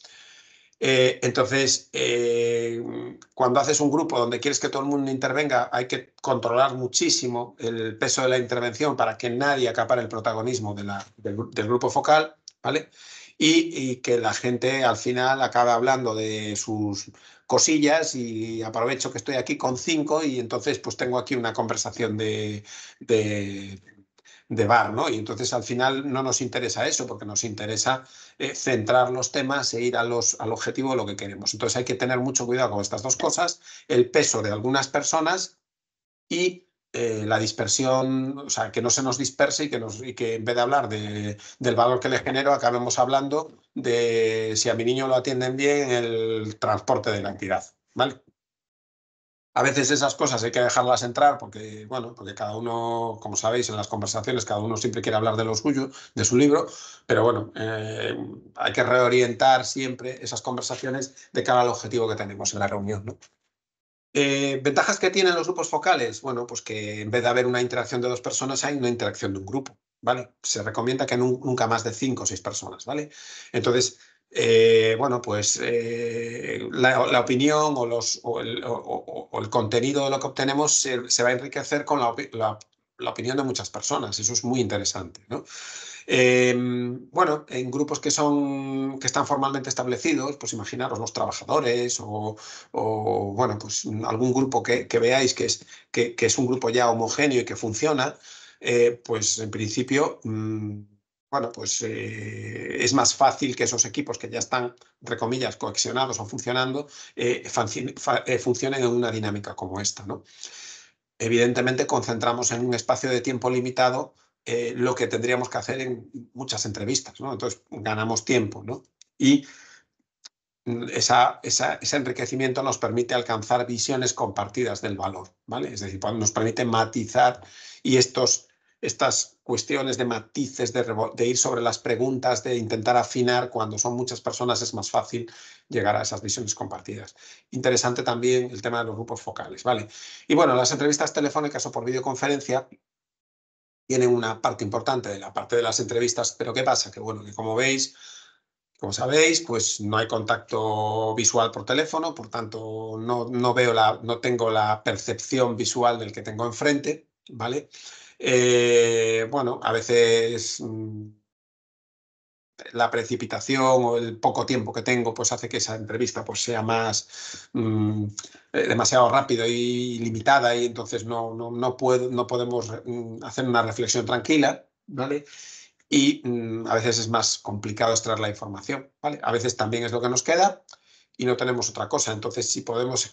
Eh, entonces, eh, cuando haces un grupo donde quieres que todo el mundo intervenga, hay que controlar muchísimo el peso de la intervención para que nadie acapare el protagonismo del, grupo focal, ¿vale? Y, que la gente al final acabe hablando de sus cosillas y aprovecho que estoy aquí con cinco y entonces pues tengo aquí una conversación de, de bar, ¿no? Y entonces al final no nos interesa eso, porque nos interesa eh, centrar los temas e ir a los, al objetivo de lo que queremos. Entonces hay que tener mucho cuidado con estas dos cosas, el peso de algunas personas y eh, la dispersión, o sea, que no se nos disperse y que, nos, y que en vez de hablar del valor que le genero, acabemos hablando de si a mi niño lo atienden bien el transporte de la entidad. A veces esas cosas hay que dejarlas entrar porque, bueno, porque cada uno, como sabéis, en las conversaciones, cada uno siempre quiere hablar de lo suyo, de su libro, pero bueno, eh, hay que reorientar siempre esas conversaciones de cara al objetivo que tenemos en la reunión, ¿no? Eh, ¿Ventajas que tienen los grupos focales? Bueno, pues que en vez de haber una interacción de dos personas, hay una interacción de un grupo, ¿vale? Se recomienda que nunca más de cinco o seis personas, ¿vale? Entonces, eh, bueno, pues eh, la, opinión o, el, contenido de lo que obtenemos se, va a enriquecer con la, opinión de muchas personas. Eso es muy interesante. Eh, bueno, en grupos que son que están formalmente establecidos, pues imaginaros los trabajadores o, bueno, pues algún grupo que, veáis que es, que, es un grupo ya homogéneo y que funciona, pues en principio mm, bueno, pues eh, es más fácil que esos equipos que ya están, entre comillas, coaccionados o funcionando, eh, eh, funcionen en una dinámica como esta. ¿no? Evidentemente, concentramos en un espacio de tiempo limitado lo que tendríamos que hacer en muchas entrevistas, ¿no? Entonces, ganamos tiempo, ¿no? Y ese enriquecimiento nos permite alcanzar visiones compartidas del valor, ¿vale? Es decir, nos permite matizar y estos, estas cuestiones, de matices, de, ir sobre las preguntas, de intentar afinar. Cuando son muchas personas es más fácil llegar a esas visiones compartidas. Interesante también el tema de los grupos focales. ¿vale? Y bueno, las entrevistas telefónicas o por videoconferencia tienen una parte importante de la parte de las entrevistas, pero ¿qué pasa? Que bueno, que como veis, como sabéis, pues no hay contacto visual por teléfono, por tanto no, no veo la, no tengo la percepción visual del que tengo enfrente, ¿vale? Eh, bueno, a veces mm, la precipitación o el poco tiempo que tengo pues hace que esa entrevista pues sea más mm, eh, demasiado rápido y limitada y entonces no, no, podemos mm, hacer una reflexión tranquila, ¿vale? Y a veces es más complicado extraer la información, ¿vale? A veces también es lo que nos queda y no tenemos otra cosa. Entonces, si podemos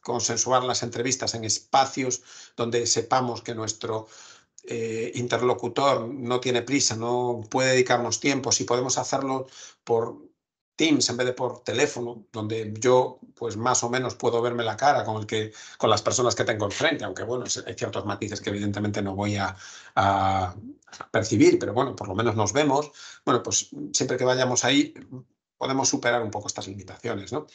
consensuar las entrevistas en espacios donde sepamos que nuestro eh, interlocutor no tiene prisa, no puede dedicarnos tiempo, si podemos hacerlo por Teams en vez de por teléfono, donde yo pues más o menos puedo verme la cara con, el que, con las personas que tengo enfrente, aunque bueno, hay ciertos matices que evidentemente no voy a, a percibir, pero bueno, por lo menos nos vemos. Bueno, pues siempre que vayamos ahí podemos superar un poco estas limitaciones, ¿no?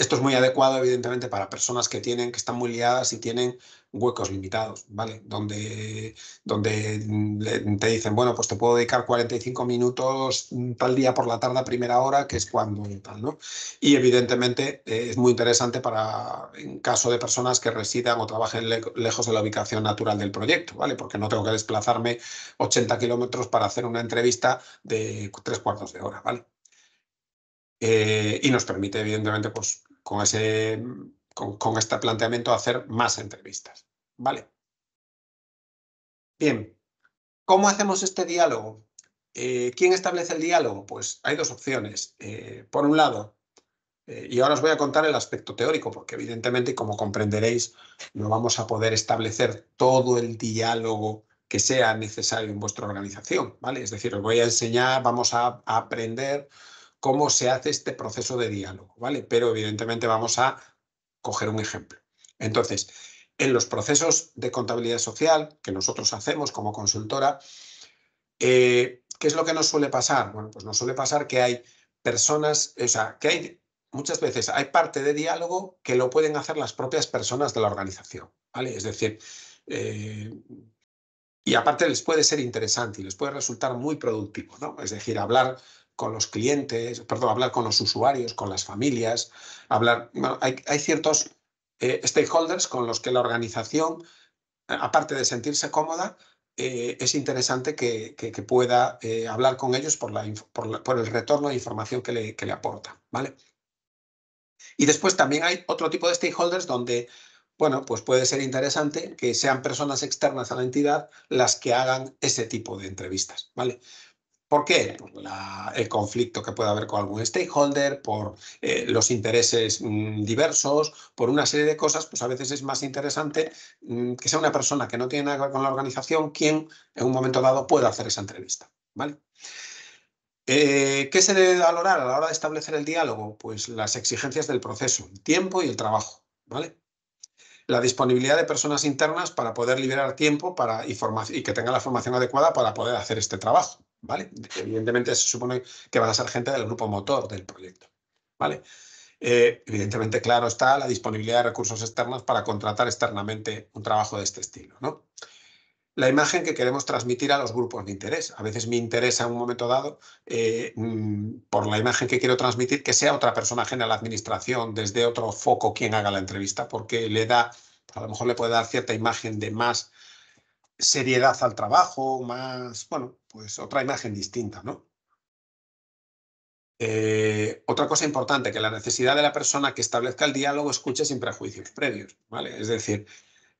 Esto es muy adecuado, evidentemente, para personas que tienen, que están muy liadas y tienen huecos limitados, ¿vale? Donde, donde mm, te dicen, bueno, pues te puedo dedicar 45 minutos mm, tal día por la tarde a primera hora, que es cuando y tal, ¿no? Y evidentemente eh, es muy interesante para, en caso de personas que residan o trabajen lejos de la ubicación natural del proyecto, ¿vale? Porque no tengo que desplazarme 80 kilómetros para hacer una entrevista de tres cuartos de hora, ¿vale? Eh, y nos permite, evidentemente, pues, con ese con, este planteamiento hacer más entrevistas. ¿Vale? Bien, ¿cómo hacemos este diálogo? Eh, ¿Quién establece el diálogo? Pues hay dos opciones. Eh, por un lado, eh, y ahora os voy a contar el aspecto teórico, porque evidentemente, como comprenderéis, no vamos a poder establecer todo el diálogo que sea necesario en vuestra organización, ¿vale? Es decir, os voy a enseñar, vamos a aprender cómo se hace este proceso de diálogo, ¿vale? Pero evidentemente vamos a coger un ejemplo. Entonces, en los procesos de contabilidad social que nosotros hacemos como consultora, eh, ¿qué es lo que nos suele pasar? Bueno, pues nos suele pasar que hay personas, o sea, que hay muchas veces hay parte de diálogo que lo pueden hacer las propias personas de la organización, ¿vale? Es decir, eh, y aparte les puede ser interesante y les puede resultar muy productivo, ¿no? Es decir, hablar con los clientes, perdón, hablar con los usuarios, con las familias, hablar. Bueno, hay, ciertos eh, stakeholders con los que la organización, eh, aparte de sentirse cómoda, eh, es interesante que, pueda hablar con ellos por, por, el retorno de información que le, que le aporta. ¿vale? Y después también hay otro tipo de stakeholders donde bueno, pues puede ser interesante que sean personas externas a la entidad las que hagan ese tipo de entrevistas, ¿vale? ¿Por qué? Por el conflicto que puede haber con algún stakeholder, por eh, los intereses mm, diversos, por una serie de cosas, pues a veces es más interesante mm, que sea una persona que no tiene nada que ver con la organización quien en un momento dado pueda hacer esa entrevista. ¿vale? Eh, ¿Qué se debe valorar a la hora de establecer el diálogo? Pues las exigencias del proceso, el tiempo y el trabajo. ¿vale? la disponibilidad de personas internas para poder liberar tiempo para, y, y, que tengan la formación adecuada para poder hacer este trabajo. ¿vale? Evidentemente se supone que van a ser gente del grupo motor del proyecto, ¿vale? Eh, evidentemente, claro está la disponibilidad de recursos externos para contratar externamente un trabajo de este estilo, ¿no? la imagen que queremos transmitir a los grupos de interés. A veces me interesa en un momento dado, eh, mm, por la imagen que quiero transmitir, que sea otra persona ajena a la administración, desde otro foco quien haga la entrevista, porque le da, pues, a lo mejor le puede dar cierta imagen de más seriedad al trabajo, más, bueno, pues otra imagen distinta, ¿no? Eh, otra cosa importante, que la necesidad de la persona que establezca el diálogo escuche sin prejuicios previos, ¿vale? Es decir,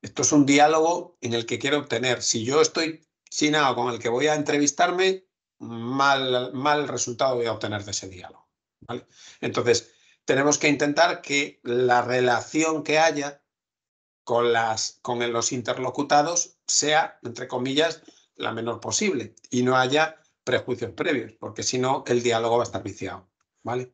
esto es un diálogo en el que quiero obtener. Si yo estoy chinado con el que voy a entrevistarme, mal, mal resultado voy a obtener de ese diálogo, ¿vale? Entonces, tenemos que intentar que la relación que haya con, las, con los interlocutados sea, entre comillas, la menor posible y no haya prejuicios previos, porque si no, el diálogo va a estar viciado. ¿Vale?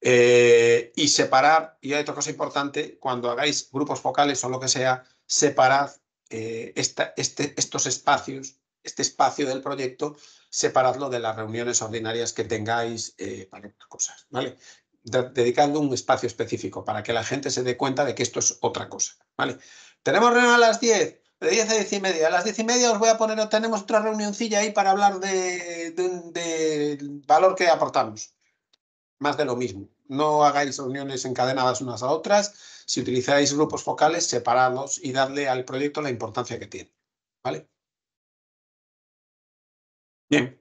Eh, y separar, y hay otra cosa importante, cuando hagáis grupos focales o lo que sea, separad eh, este, estos espacios, este espacio del proyecto, separadlo de las reuniones ordinarias que tengáis eh, para otras cosas, ¿vale? dedicando un espacio específico para que la gente se dé cuenta de que esto es otra cosa, ¿vale? ¿Tenemos reunión a las 10? De 10 a 10 y media. A las 10 y media os voy a poner, tenemos otra reunioncilla ahí para hablar de, del valor que aportamos. Más de lo mismo. No hagáis reuniones encadenadas unas a otras. Si utilizáis grupos focales, separados y darle al proyecto la importancia que tiene. ¿Vale? Bien.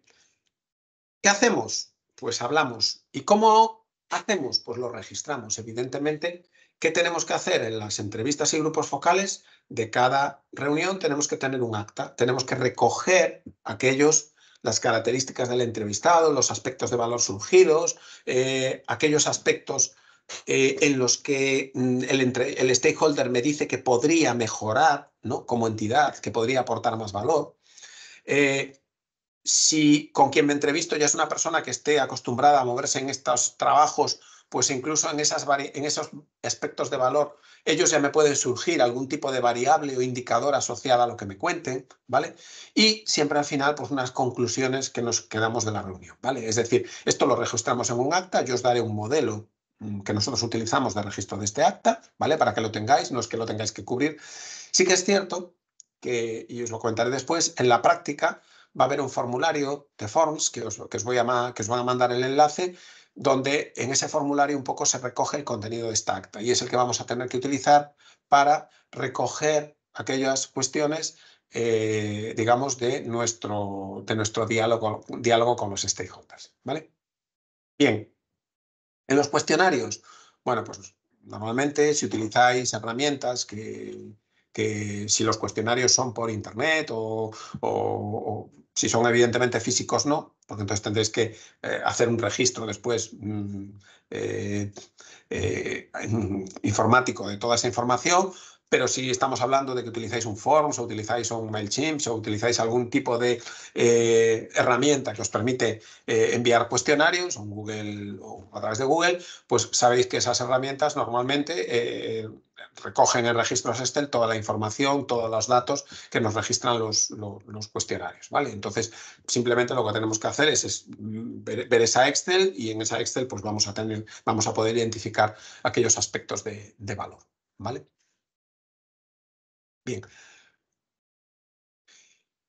¿Qué hacemos? Pues hablamos. ¿Y cómo hacemos? Pues lo registramos, evidentemente ¿Qué tenemos que hacer en las entrevistas y grupos focales? De cada reunión tenemos que tener un acta, tenemos que recoger aquellos las características del entrevistado, los aspectos de valor surgidos, eh, aquellos aspectos eh, en los que mm, el, el, stakeholder me dice que podría mejorar ¿no? como entidad, que podría aportar más valor. Eh, si con quien me entrevisto ya es una persona que esté acostumbrada a moverse en estos trabajos pues incluso en, esas en esos aspectos de valor, ellos ya me pueden surgir algún tipo de variable o indicador asociada a lo que me cuenten, ¿vale? Y siempre al final, pues unas conclusiones que nos quedamos de la reunión, ¿vale? Es decir, esto lo registramos en un acta, yo os daré un modelo mm, que nosotros utilizamos de registro de este acta, ¿vale? Para que lo tengáis, no es que lo tengáis que cubrir. Sí que es cierto que, y os lo comentaré después, en la práctica va a haber un formulario de forms que os, que os voy a, que os van a mandar el enlace, donde en ese formulario un poco se recoge el contenido de esta acta y es el que vamos a tener que utilizar para recoger aquellas cuestiones, eh, digamos, de nuestro, de nuestro diálogo, diálogo con los stakeholders. ¿vale? Bien, en los cuestionarios, bueno, pues normalmente si utilizáis herramientas que que si los cuestionarios son por internet o, si son evidentemente físicos no, porque entonces tendréis que eh, hacer un registro después mm, eh, eh, informático de toda esa información, pero si estamos hablando de que utilizáis un Forms o utilizáis un MailChimp o utilizáis algún tipo de herramienta que os permite enviar cuestionarios a través de Google, pues sabéis que esas herramientas normalmente recogen en registros Excel toda la información, todos los datos que nos registran los, cuestionarios. ¿vale? Entonces, simplemente lo que tenemos que hacer es, ver, esa Excel y en esa Excel pues, vamos, a tener, vamos a poder identificar aquellos aspectos de, valor. ¿vale? Bien.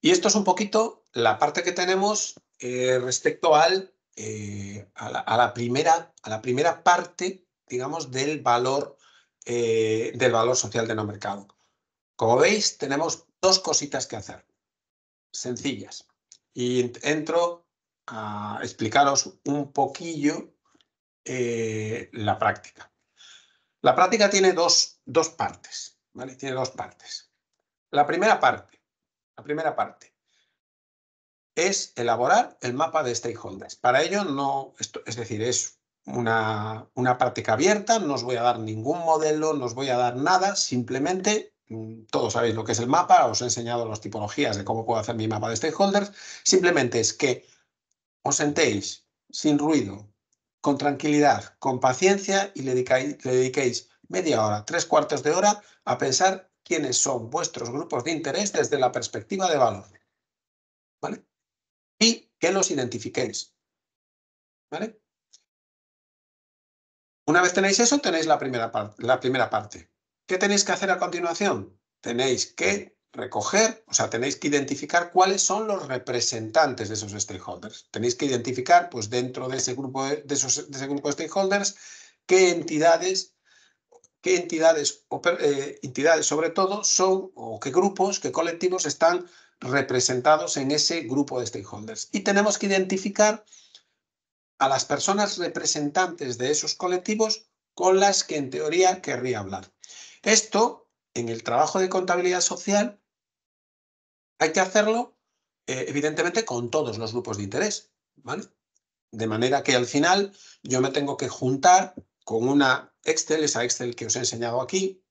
Y esto es un poquito la parte que tenemos eh, respecto al, eh, a, la, primera, a la primera parte, digamos, del valor eh, del valor social de no mercado. Como veis, tenemos dos cositas que hacer, sencillas. Y entro a explicaros un poquillo eh, la práctica. La práctica tiene dos, partes, ¿vale? Tiene dos partes. La primera parte, la primera parte es elaborar el mapa de stakeholders. Para ello no, esto, es decir, es una, una, práctica abierta, no os voy a dar ningún modelo, no os voy a dar nada, simplemente mm, todos sabéis lo que es el mapa, os he enseñado las tipologías de cómo puedo hacer mi mapa de stakeholders, simplemente es que os sentéis sin ruido, con tranquilidad, con paciencia y le dediquéis, le dediquéis media hora, tres cuartos de hora a pensar quiénes son vuestros grupos de interés desde la perspectiva de valor. ¿Vale? Y que los identifiquéis. ¿Vale? Una vez tenéis eso, tenéis la primera, la primera parte. ¿Qué tenéis que hacer a continuación? Tenéis que recoger, o sea, tenéis que identificar cuáles son los representantes de esos stakeholders. Tenéis que identificar, pues dentro de ese grupo de, ese grupo de stakeholders, qué entidades, qué entidades, eh, entidades sobre todo son, o qué grupos, qué colectivos están representados en ese grupo de stakeholders. Y tenemos que identificar a las personas representantes de esos colectivos con las que en teoría querría hablar. Esto, en el trabajo de contabilidad social, hay que hacerlo, eh, evidentemente, con todos los grupos de interés. De manera que al final yo me tengo que juntar con una Excel, esa Excel que os he enseñado aquí.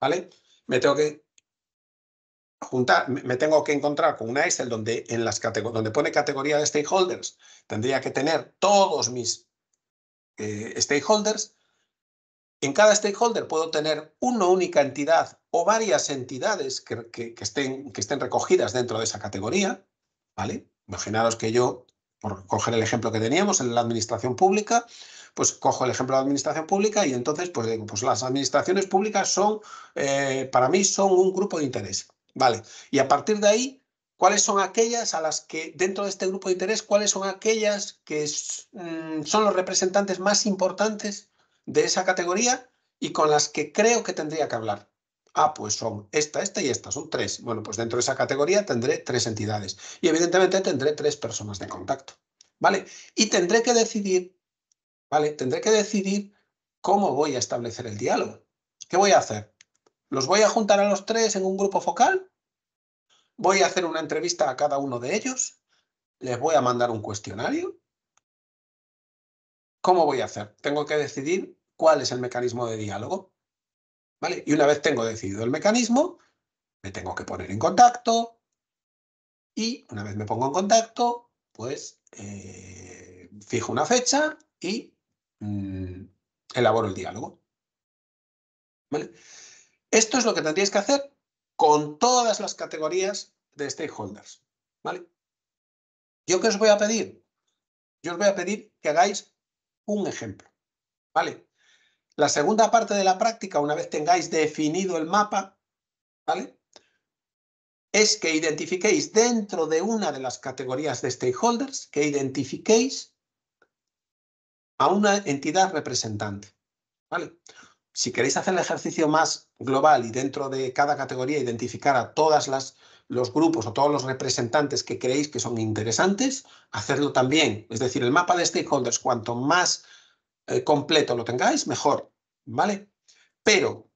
¿Vale? Me tengo que me tengo que encontrar con una Excel donde, en las donde pone categoría de stakeholders. Tendría que tener todos mis eh, stakeholders. En cada stakeholder puedo tener una única entidad o varias entidades que, estén, recogidas dentro de esa categoría. ¿vale? Imaginaros que yo, por coger el ejemplo que teníamos en la administración pública, pues cojo el ejemplo de la administración pública y entonces pues pues las administraciones públicas son, eh, para mí, son un grupo de interés. Vale. Y a partir de ahí, ¿cuáles son aquellas a las que, dentro de este grupo de interés, cuáles son aquellas que mm, son los representantes más importantes de esa categoría y con las que creo que tendría que hablar? Ah, pues son esta, esta y esta, son tres. Bueno, pues dentro de esa categoría tendré tres entidades y evidentemente tendré tres personas de contacto. ¿Vale? Y tendré que decidir, ¿vale? Tendré que decidir cómo voy a establecer el diálogo. ¿Qué voy a hacer? Los voy a juntar a los tres en un grupo focal, voy a hacer una entrevista a cada uno de ellos, les voy a mandar un cuestionario. ¿Cómo voy a hacer? Tengo que decidir cuál es el mecanismo de diálogo. ¿Vale? Y una vez tengo decidido el mecanismo, me tengo que poner en contacto y una vez me pongo en contacto, pues eh, fijo una fecha y mm, elaboro el diálogo. ¿Vale? Esto es lo que tendríais que hacer con todas las categorías de stakeholders. ¿vale? ¿Yo qué os voy a pedir? Yo os voy a pedir que hagáis un ejemplo. ¿vale? La segunda parte de la práctica, una vez tengáis definido el mapa, ¿vale? es que identifiquéis dentro de una de las categorías de stakeholders, que identifiquéis a una entidad representante. ¿vale? si queréis hacer el ejercicio más global y dentro de cada categoría identificar a todas las los grupos o todos los representantes que creéis que son interesantes, hacerlo también. Es decir, el mapa de stakeholders, cuanto más eh, completo lo tengáis, mejor, ¿vale? Pero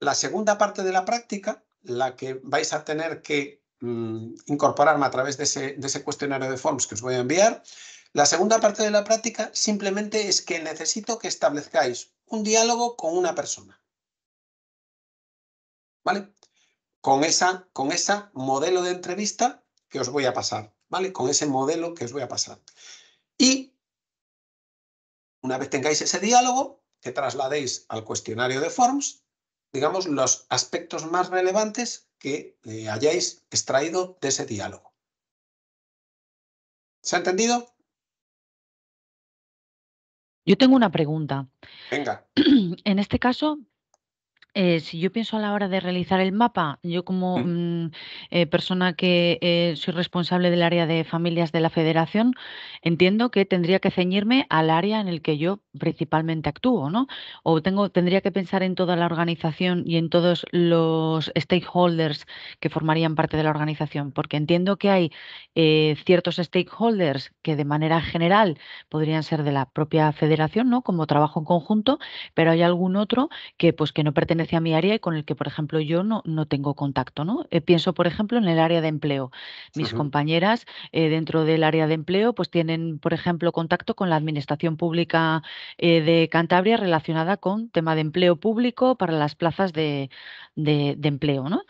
la segunda parte de la práctica, la que vais a tener que mm, incorporarme a través de ese, de ese cuestionario de forms que os voy a enviar, la segunda parte de la práctica simplemente es que necesito que establezcáis un diálogo con una persona. ¿Vale? Con esa, con esa modelo de entrevista que os voy a pasar, ¿vale? Con ese modelo que os voy a pasar. Y una vez tengáis ese diálogo, que trasladéis al cuestionario de Forms, digamos, los aspectos más relevantes que eh, hayáis extraído de ese diálogo. ¿Se ha entendido? Yo tengo una pregunta. Venga. En este caso, eh, si yo pienso a la hora de realizar el mapa, yo como mm. Mm, eh, persona que eh, soy responsable del área de familias de la federación, entiendo que tendría que ceñirme al área en el que yo principalmente actúo, ¿no? O tengo, tendría que pensar en toda la organización y en todos los stakeholders que formarían parte de la organización, porque entiendo que hay ciertos stakeholders que de manera general podrían ser de la propia federación, ¿no? Como trabajo en conjunto, pero hay algún otro que pues que no pertenece a mi área y con el que, por ejemplo, yo no, no tengo contacto. ¿no? Eh, pienso, por ejemplo, en el área de empleo. Mis compañeras eh, dentro del área de empleo pues tienen, por ejemplo, contacto con la Administración Pública eh, de Cantabria relacionada con tema de empleo público para las plazas de, empleo. ¿no?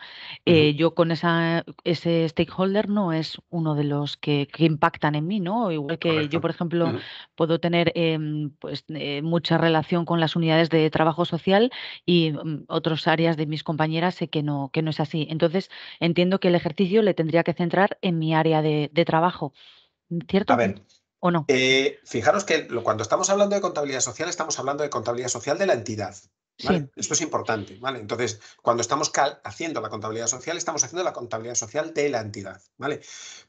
Yo con esa, ese stakeholder no es uno de los que, impactan en mí. ¿no? Igual que yo, por ejemplo, puedo tener em, pues, mucha relación con las unidades de trabajo social y mm, otros áreas de mis compañeras sé que no, que no es así. Entonces, entiendo que el ejercicio le tendría que centrar en mi área de, trabajo. ¿Cierto? A ver. ¿O no? Eh, fijaros que cuando estamos hablando de contabilidad social, estamos hablando de contabilidad social de la entidad. Esto es importante, ¿vale? Entonces, cuando estamos haciendo la contabilidad social, estamos haciendo la contabilidad social de la entidad, ¿vale?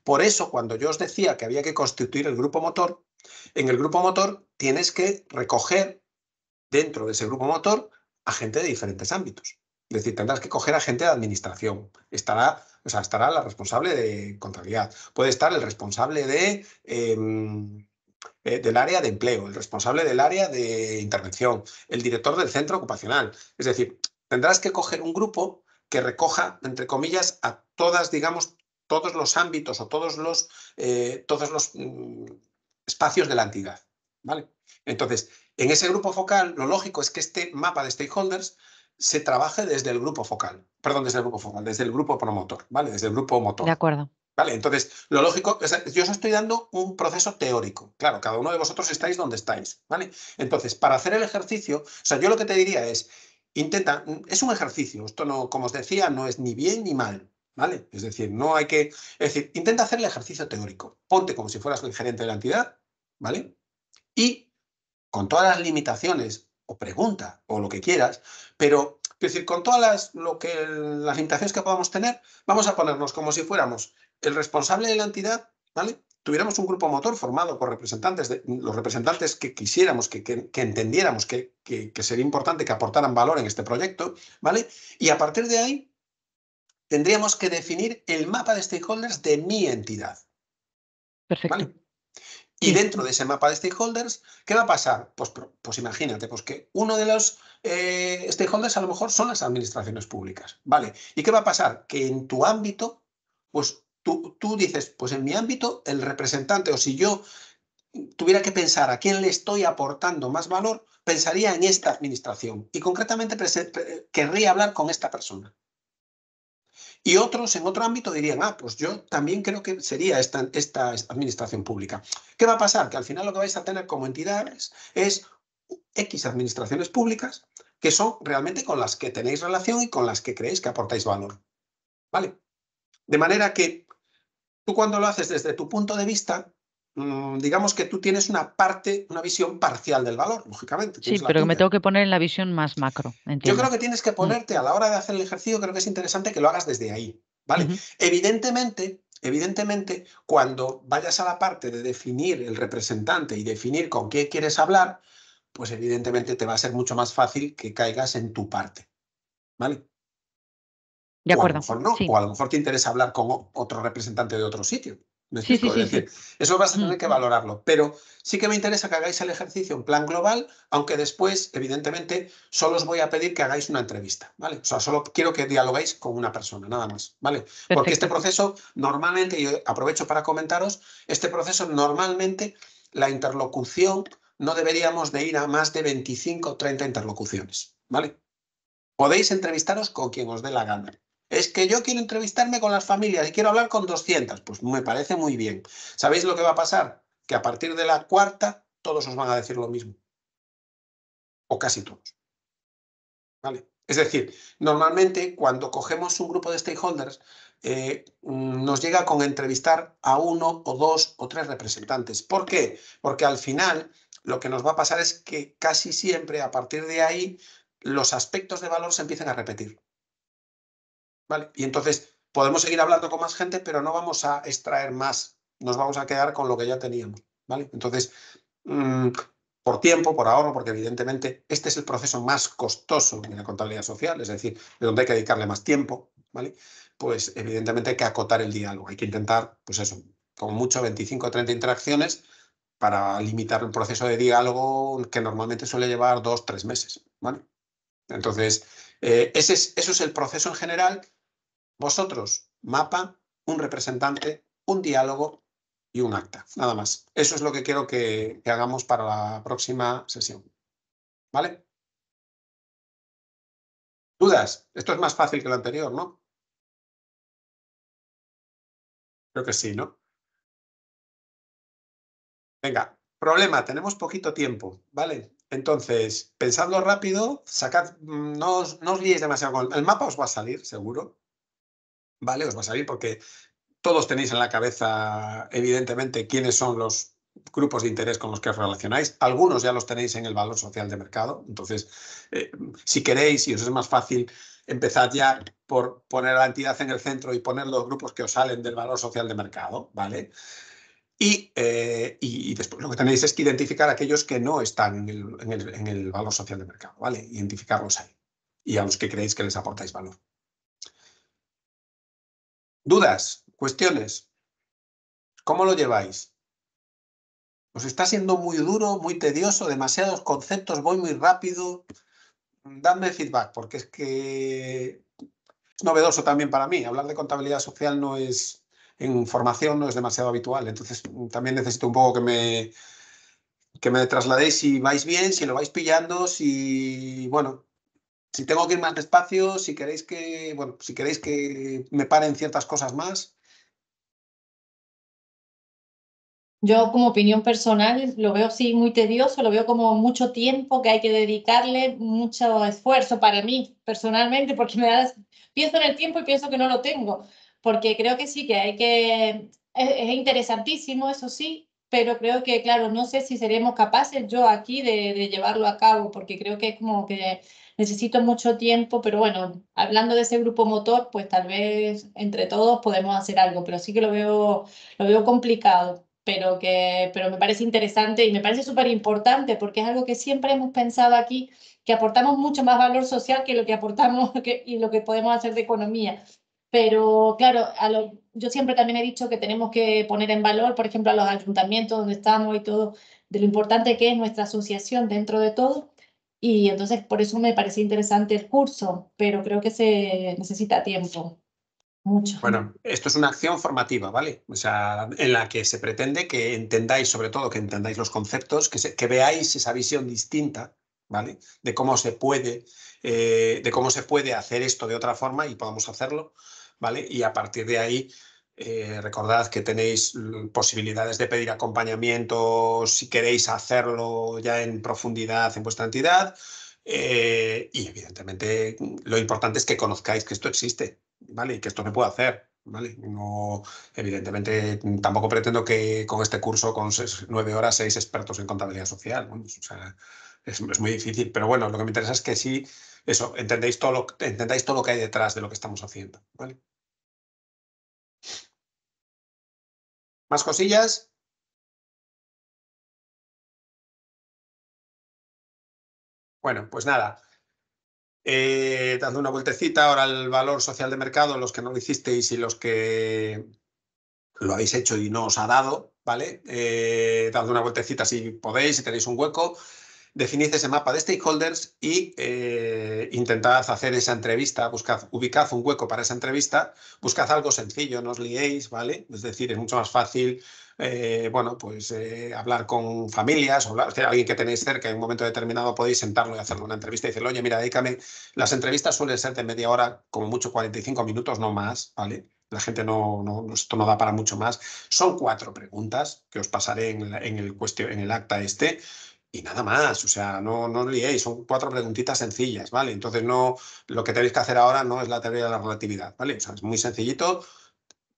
Por eso, cuando yo os decía que había que constituir el grupo motor, en el grupo motor tienes que recoger dentro de ese grupo motor a gente de diferentes ámbitos. Es decir, tendrás que coger a gente de administración. Estará, estará la responsable de contabilidad. Puede estar el responsable de, em, eh, del área de empleo, el responsable del área de intervención, el director del centro ocupacional. Es decir, tendrás que coger un grupo que recoja, entre comillas, a todas, digamos, todos los ámbitos o todos los, eh, todos los mm, espacios de la entidad. ¿vale? Entonces, en ese grupo focal, lo lógico es que este mapa de stakeholders se trabaje desde el grupo focal, perdón, desde el grupo focal, desde el grupo promotor, ¿vale? Desde el grupo motor. De acuerdo. Vale, entonces, lo lógico, es yo os estoy dando un proceso teórico. Claro, cada uno de vosotros estáis donde estáis, ¿vale? Entonces, para hacer el ejercicio, o sea, yo lo que te diría es, intenta, es un ejercicio, esto no, como os decía, no es ni bien ni mal, ¿vale? Es decir, no hay que, es decir, intenta hacer el ejercicio teórico. Ponte como si fueras el gerente de la entidad, ¿vale? Y con todas las limitaciones o pregunta, o lo que quieras, pero es decir, con todas las, lo que, las limitaciones que podamos tener, vamos a ponernos como si fuéramos el responsable de la entidad, ¿vale? Tuviéramos un grupo motor formado por representantes, de, los representantes que quisiéramos, que, entendiéramos que, sería importante que aportaran valor en este proyecto, ¿vale? Y a partir de ahí, tendríamos que definir el mapa de stakeholders de mi entidad. Perfecto. Y dentro de ese mapa de stakeholders, ¿qué va a pasar? Pues, pues imagínate, pues que uno de los eh, stakeholders a lo mejor son las administraciones públicas, ¿vale? ¿Y qué va a pasar? Que en tu ámbito, pues tú dices, pues en mi ámbito el representante, o si yo tuviera que pensar a quién le estoy aportando más valor, pensaría en esta administración y concretamente querría hablar con esta persona. Y otros en otro ámbito dirían, ah, pues yo también creo que sería esta, esta administración pública. ¿Qué va a pasar? Que al final lo que vais a tener como entidades es X administraciones públicas que son realmente con las que tenéis relación y con las que creéis que aportáis valor. ¿Vale? De manera que tú cuando lo haces desde tu punto de vista, Mm, digamos que tú tienes una parte, una visión parcial del valor, lógicamente. Sí, pero me tengo que poner en la visión más macro. Yo creo que tienes que mm. ponerte a la hora de hacer el ejercicio, creo que es interesante que lo hagas desde ahí, ¿vale? Evidentemente, evidentemente, cuando vayas a la parte de definir el representante y definir con qué quieres hablar, pues evidentemente te va a ser mucho más fácil que caigas en tu parte, ¿vale? De acuerdo. a lo mejor no, o a lo mejor te interesa hablar con otro representante de otro sitio eso vas a tener que valorarlo. Pero sí que me interesa que hagáis el ejercicio en plan global, aunque después, evidentemente, solo os voy a pedir que hagáis una entrevista, ¿vale? O sea, solo quiero que dialoguéis con una persona, nada más, ¿vale? Porque este proceso, normalmente, yo aprovecho para comentaros, este proceso normalmente la interlocución no deberíamos de ir a más de 25 o 30 interlocuciones, ¿vale? Podéis entrevistaros con quien os dé la gana es que yo quiero entrevistarme con las familias y quiero hablar con 200. Pues me parece muy bien. ¿Sabéis lo que va a pasar? Que a partir de la cuarta todos os van a decir lo mismo. O casi todos. ¿Vale? Es decir, normalmente cuando cogemos un grupo de stakeholders, eh, nos llega con entrevistar a uno o dos o tres representantes. ¿Por qué? Porque al final lo que nos va a pasar es que casi siempre a partir de ahí los aspectos de valor se empiezan a repetir. Y entonces podemos seguir hablando con más gente, pero no vamos a extraer más. Nos vamos a quedar con lo que ya teníamos. ¿Vale? Entonces, mm, por tiempo, por ahorro, porque evidentemente este es el proceso más costoso en la contabilidad social, es decir, de donde hay que dedicarle más tiempo, ¿vale? Pues evidentemente hay que acotar el diálogo, hay que intentar, pues eso, como mucho 25 o 30 interacciones para limitar el proceso de diálogo que normalmente suele llevar dos, tres meses, Entonces, eh, ese es, eso es el proceso en general vosotros, mapa, un representante, un diálogo y un acta. Nada más. Eso es lo que quiero que, hagamos para la próxima sesión. ¿Vale? ¿Dudas? Esto es más fácil que lo anterior, ¿no? Creo que sí, ¿no? Venga, problema, tenemos poquito tiempo, ¿vale? Entonces, pensadlo rápido, sacad, mm, no, no os liéis demasiado con el mapa, os va a salir, seguro, ¿vale? Os va a salir porque todos tenéis en la cabeza, evidentemente, quiénes son los grupos de interés con los que os relacionáis. Algunos ya los tenéis en el valor social de mercado. Entonces, eh, si queréis y os es más fácil, empezad ya por poner la entidad en el centro y poner los grupos que os salen del valor social de mercado, ¿vale? Y, eh, después lo que tenéis es que identificar aquellos que no están en el, en el valor social de mercado, ¿vale? Identificarlos ahí y a los que creéis que les aportáis valor. ¿Dudas? ¿Cuestiones? ¿Cómo lo lleváis? ¿Os está siendo muy duro, muy tedioso, demasiados conceptos, voy muy rápido? Dadme feedback, porque es que es novedoso también para mí. Hablar de contabilidad social no es, en formación no es demasiado habitual. Entonces también necesito un poco que me, que me trasladéis si vais bien, si lo vais pillando, si, bueno, si tengo que ir más despacio, si queréis que, bueno, si queréis que me paren ciertas cosas más. Yo como opinión personal lo veo sí muy tedioso, lo veo como mucho tiempo que hay que dedicarle, mucho esfuerzo para mí personalmente, porque me da, pienso en el tiempo y pienso que no lo tengo, porque creo que sí, que hay que, es interesantísimo, eso sí, pero creo que, claro, no sé si seremos capaces yo aquí de, llevarlo a cabo, porque creo que es como que necesito mucho tiempo, pero bueno, hablando de ese grupo motor, pues tal vez entre todos podemos hacer algo, pero sí que lo veo, lo veo complicado, pero, que, pero me parece interesante y me parece súper importante, porque es algo que siempre hemos pensado aquí, que aportamos mucho más valor social que lo que aportamos y lo que podemos hacer de economía. Pero claro, a lo, yo siempre también he dicho que tenemos que poner en valor, por ejemplo, a los ayuntamientos donde estamos y todo, de lo importante que es nuestra asociación dentro de todo. Y entonces por eso me parece interesante el curso, pero creo que se necesita tiempo. Mucho. Bueno, esto es una acción formativa, ¿vale? O sea, en la que se pretende que entendáis, sobre todo, que entendáis los conceptos, que, veáis esa visión distinta, ¿vale? De cómo se puede, eh, de cómo se puede hacer esto de otra forma y podamos hacerlo y a partir de ahí, eh, recordad que tenéis mm, posibilidades de pedir acompañamiento si queréis hacerlo ya en profundidad en vuestra entidad. Eh, y evidentemente mm, lo importante es que conozcáis que esto existe, ¿vale? Y que esto se puede hacer, ¿vale? No, evidentemente mm, tampoco pretendo que con este curso, con nueve horas, seis expertos en contabilidad social. es, muy difícil, pero bueno, lo que me interesa es que sí, eso, todo lo, entendáis todo lo que hay detrás de lo que estamos haciendo, ¿Más cosillas? Bueno, pues nada. Eh, dando una vueltecita ahora al valor social de mercado, los que no lo hicisteis y los que lo habéis hecho y no os ha dado, ¿vale? Eh, dando una vueltecita si podéis, si tenéis un hueco definid ese mapa de stakeholders y eh, intentad hacer esa entrevista, buscad, ubicad un hueco para esa entrevista, buscad algo sencillo, no os liéis, ¿vale? Es decir, es mucho más fácil eh, bueno, pues eh, hablar con familias, hablar, o alguien que tenéis cerca, en un momento determinado podéis sentarlo y hacerle una entrevista y decirle, oye, mira, dedícame, las entrevistas suelen ser de media hora, como mucho 45 minutos, no más, ¿vale? La gente no, esto no da para mucho más. Son cuatro preguntas que os pasaré en, el, en el acta este y nada más, o sea, no, no os liéis, son cuatro preguntitas sencillas, ¿vale? Entonces, no, lo que tenéis que hacer ahora no es la teoría de la relatividad, ¿vale? O sea, es muy sencillito,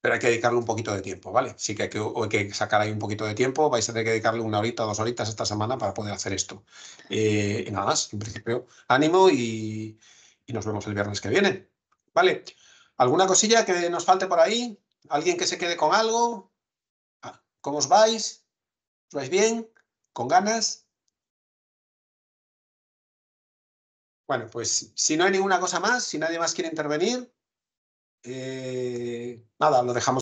pero hay que dedicarle un poquito de tiempo, ¿vale? Sí que hay que, sacar ahí un poquito de tiempo, vais a tener que dedicarle una horita, dos horitas esta semana para poder hacer esto. Eh, y nada más, en principio, ánimo y, y nos vemos el viernes que viene, ¿vale? ¿Alguna cosilla que nos falte por ahí? ¿Alguien que se quede con algo? Ah, ¿Cómo os vais? ¿Os vais bien? ¿Con ganas? Bueno, pues si no hay ninguna cosa más, si nadie más quiere intervenir, eh, nada, lo dejamos.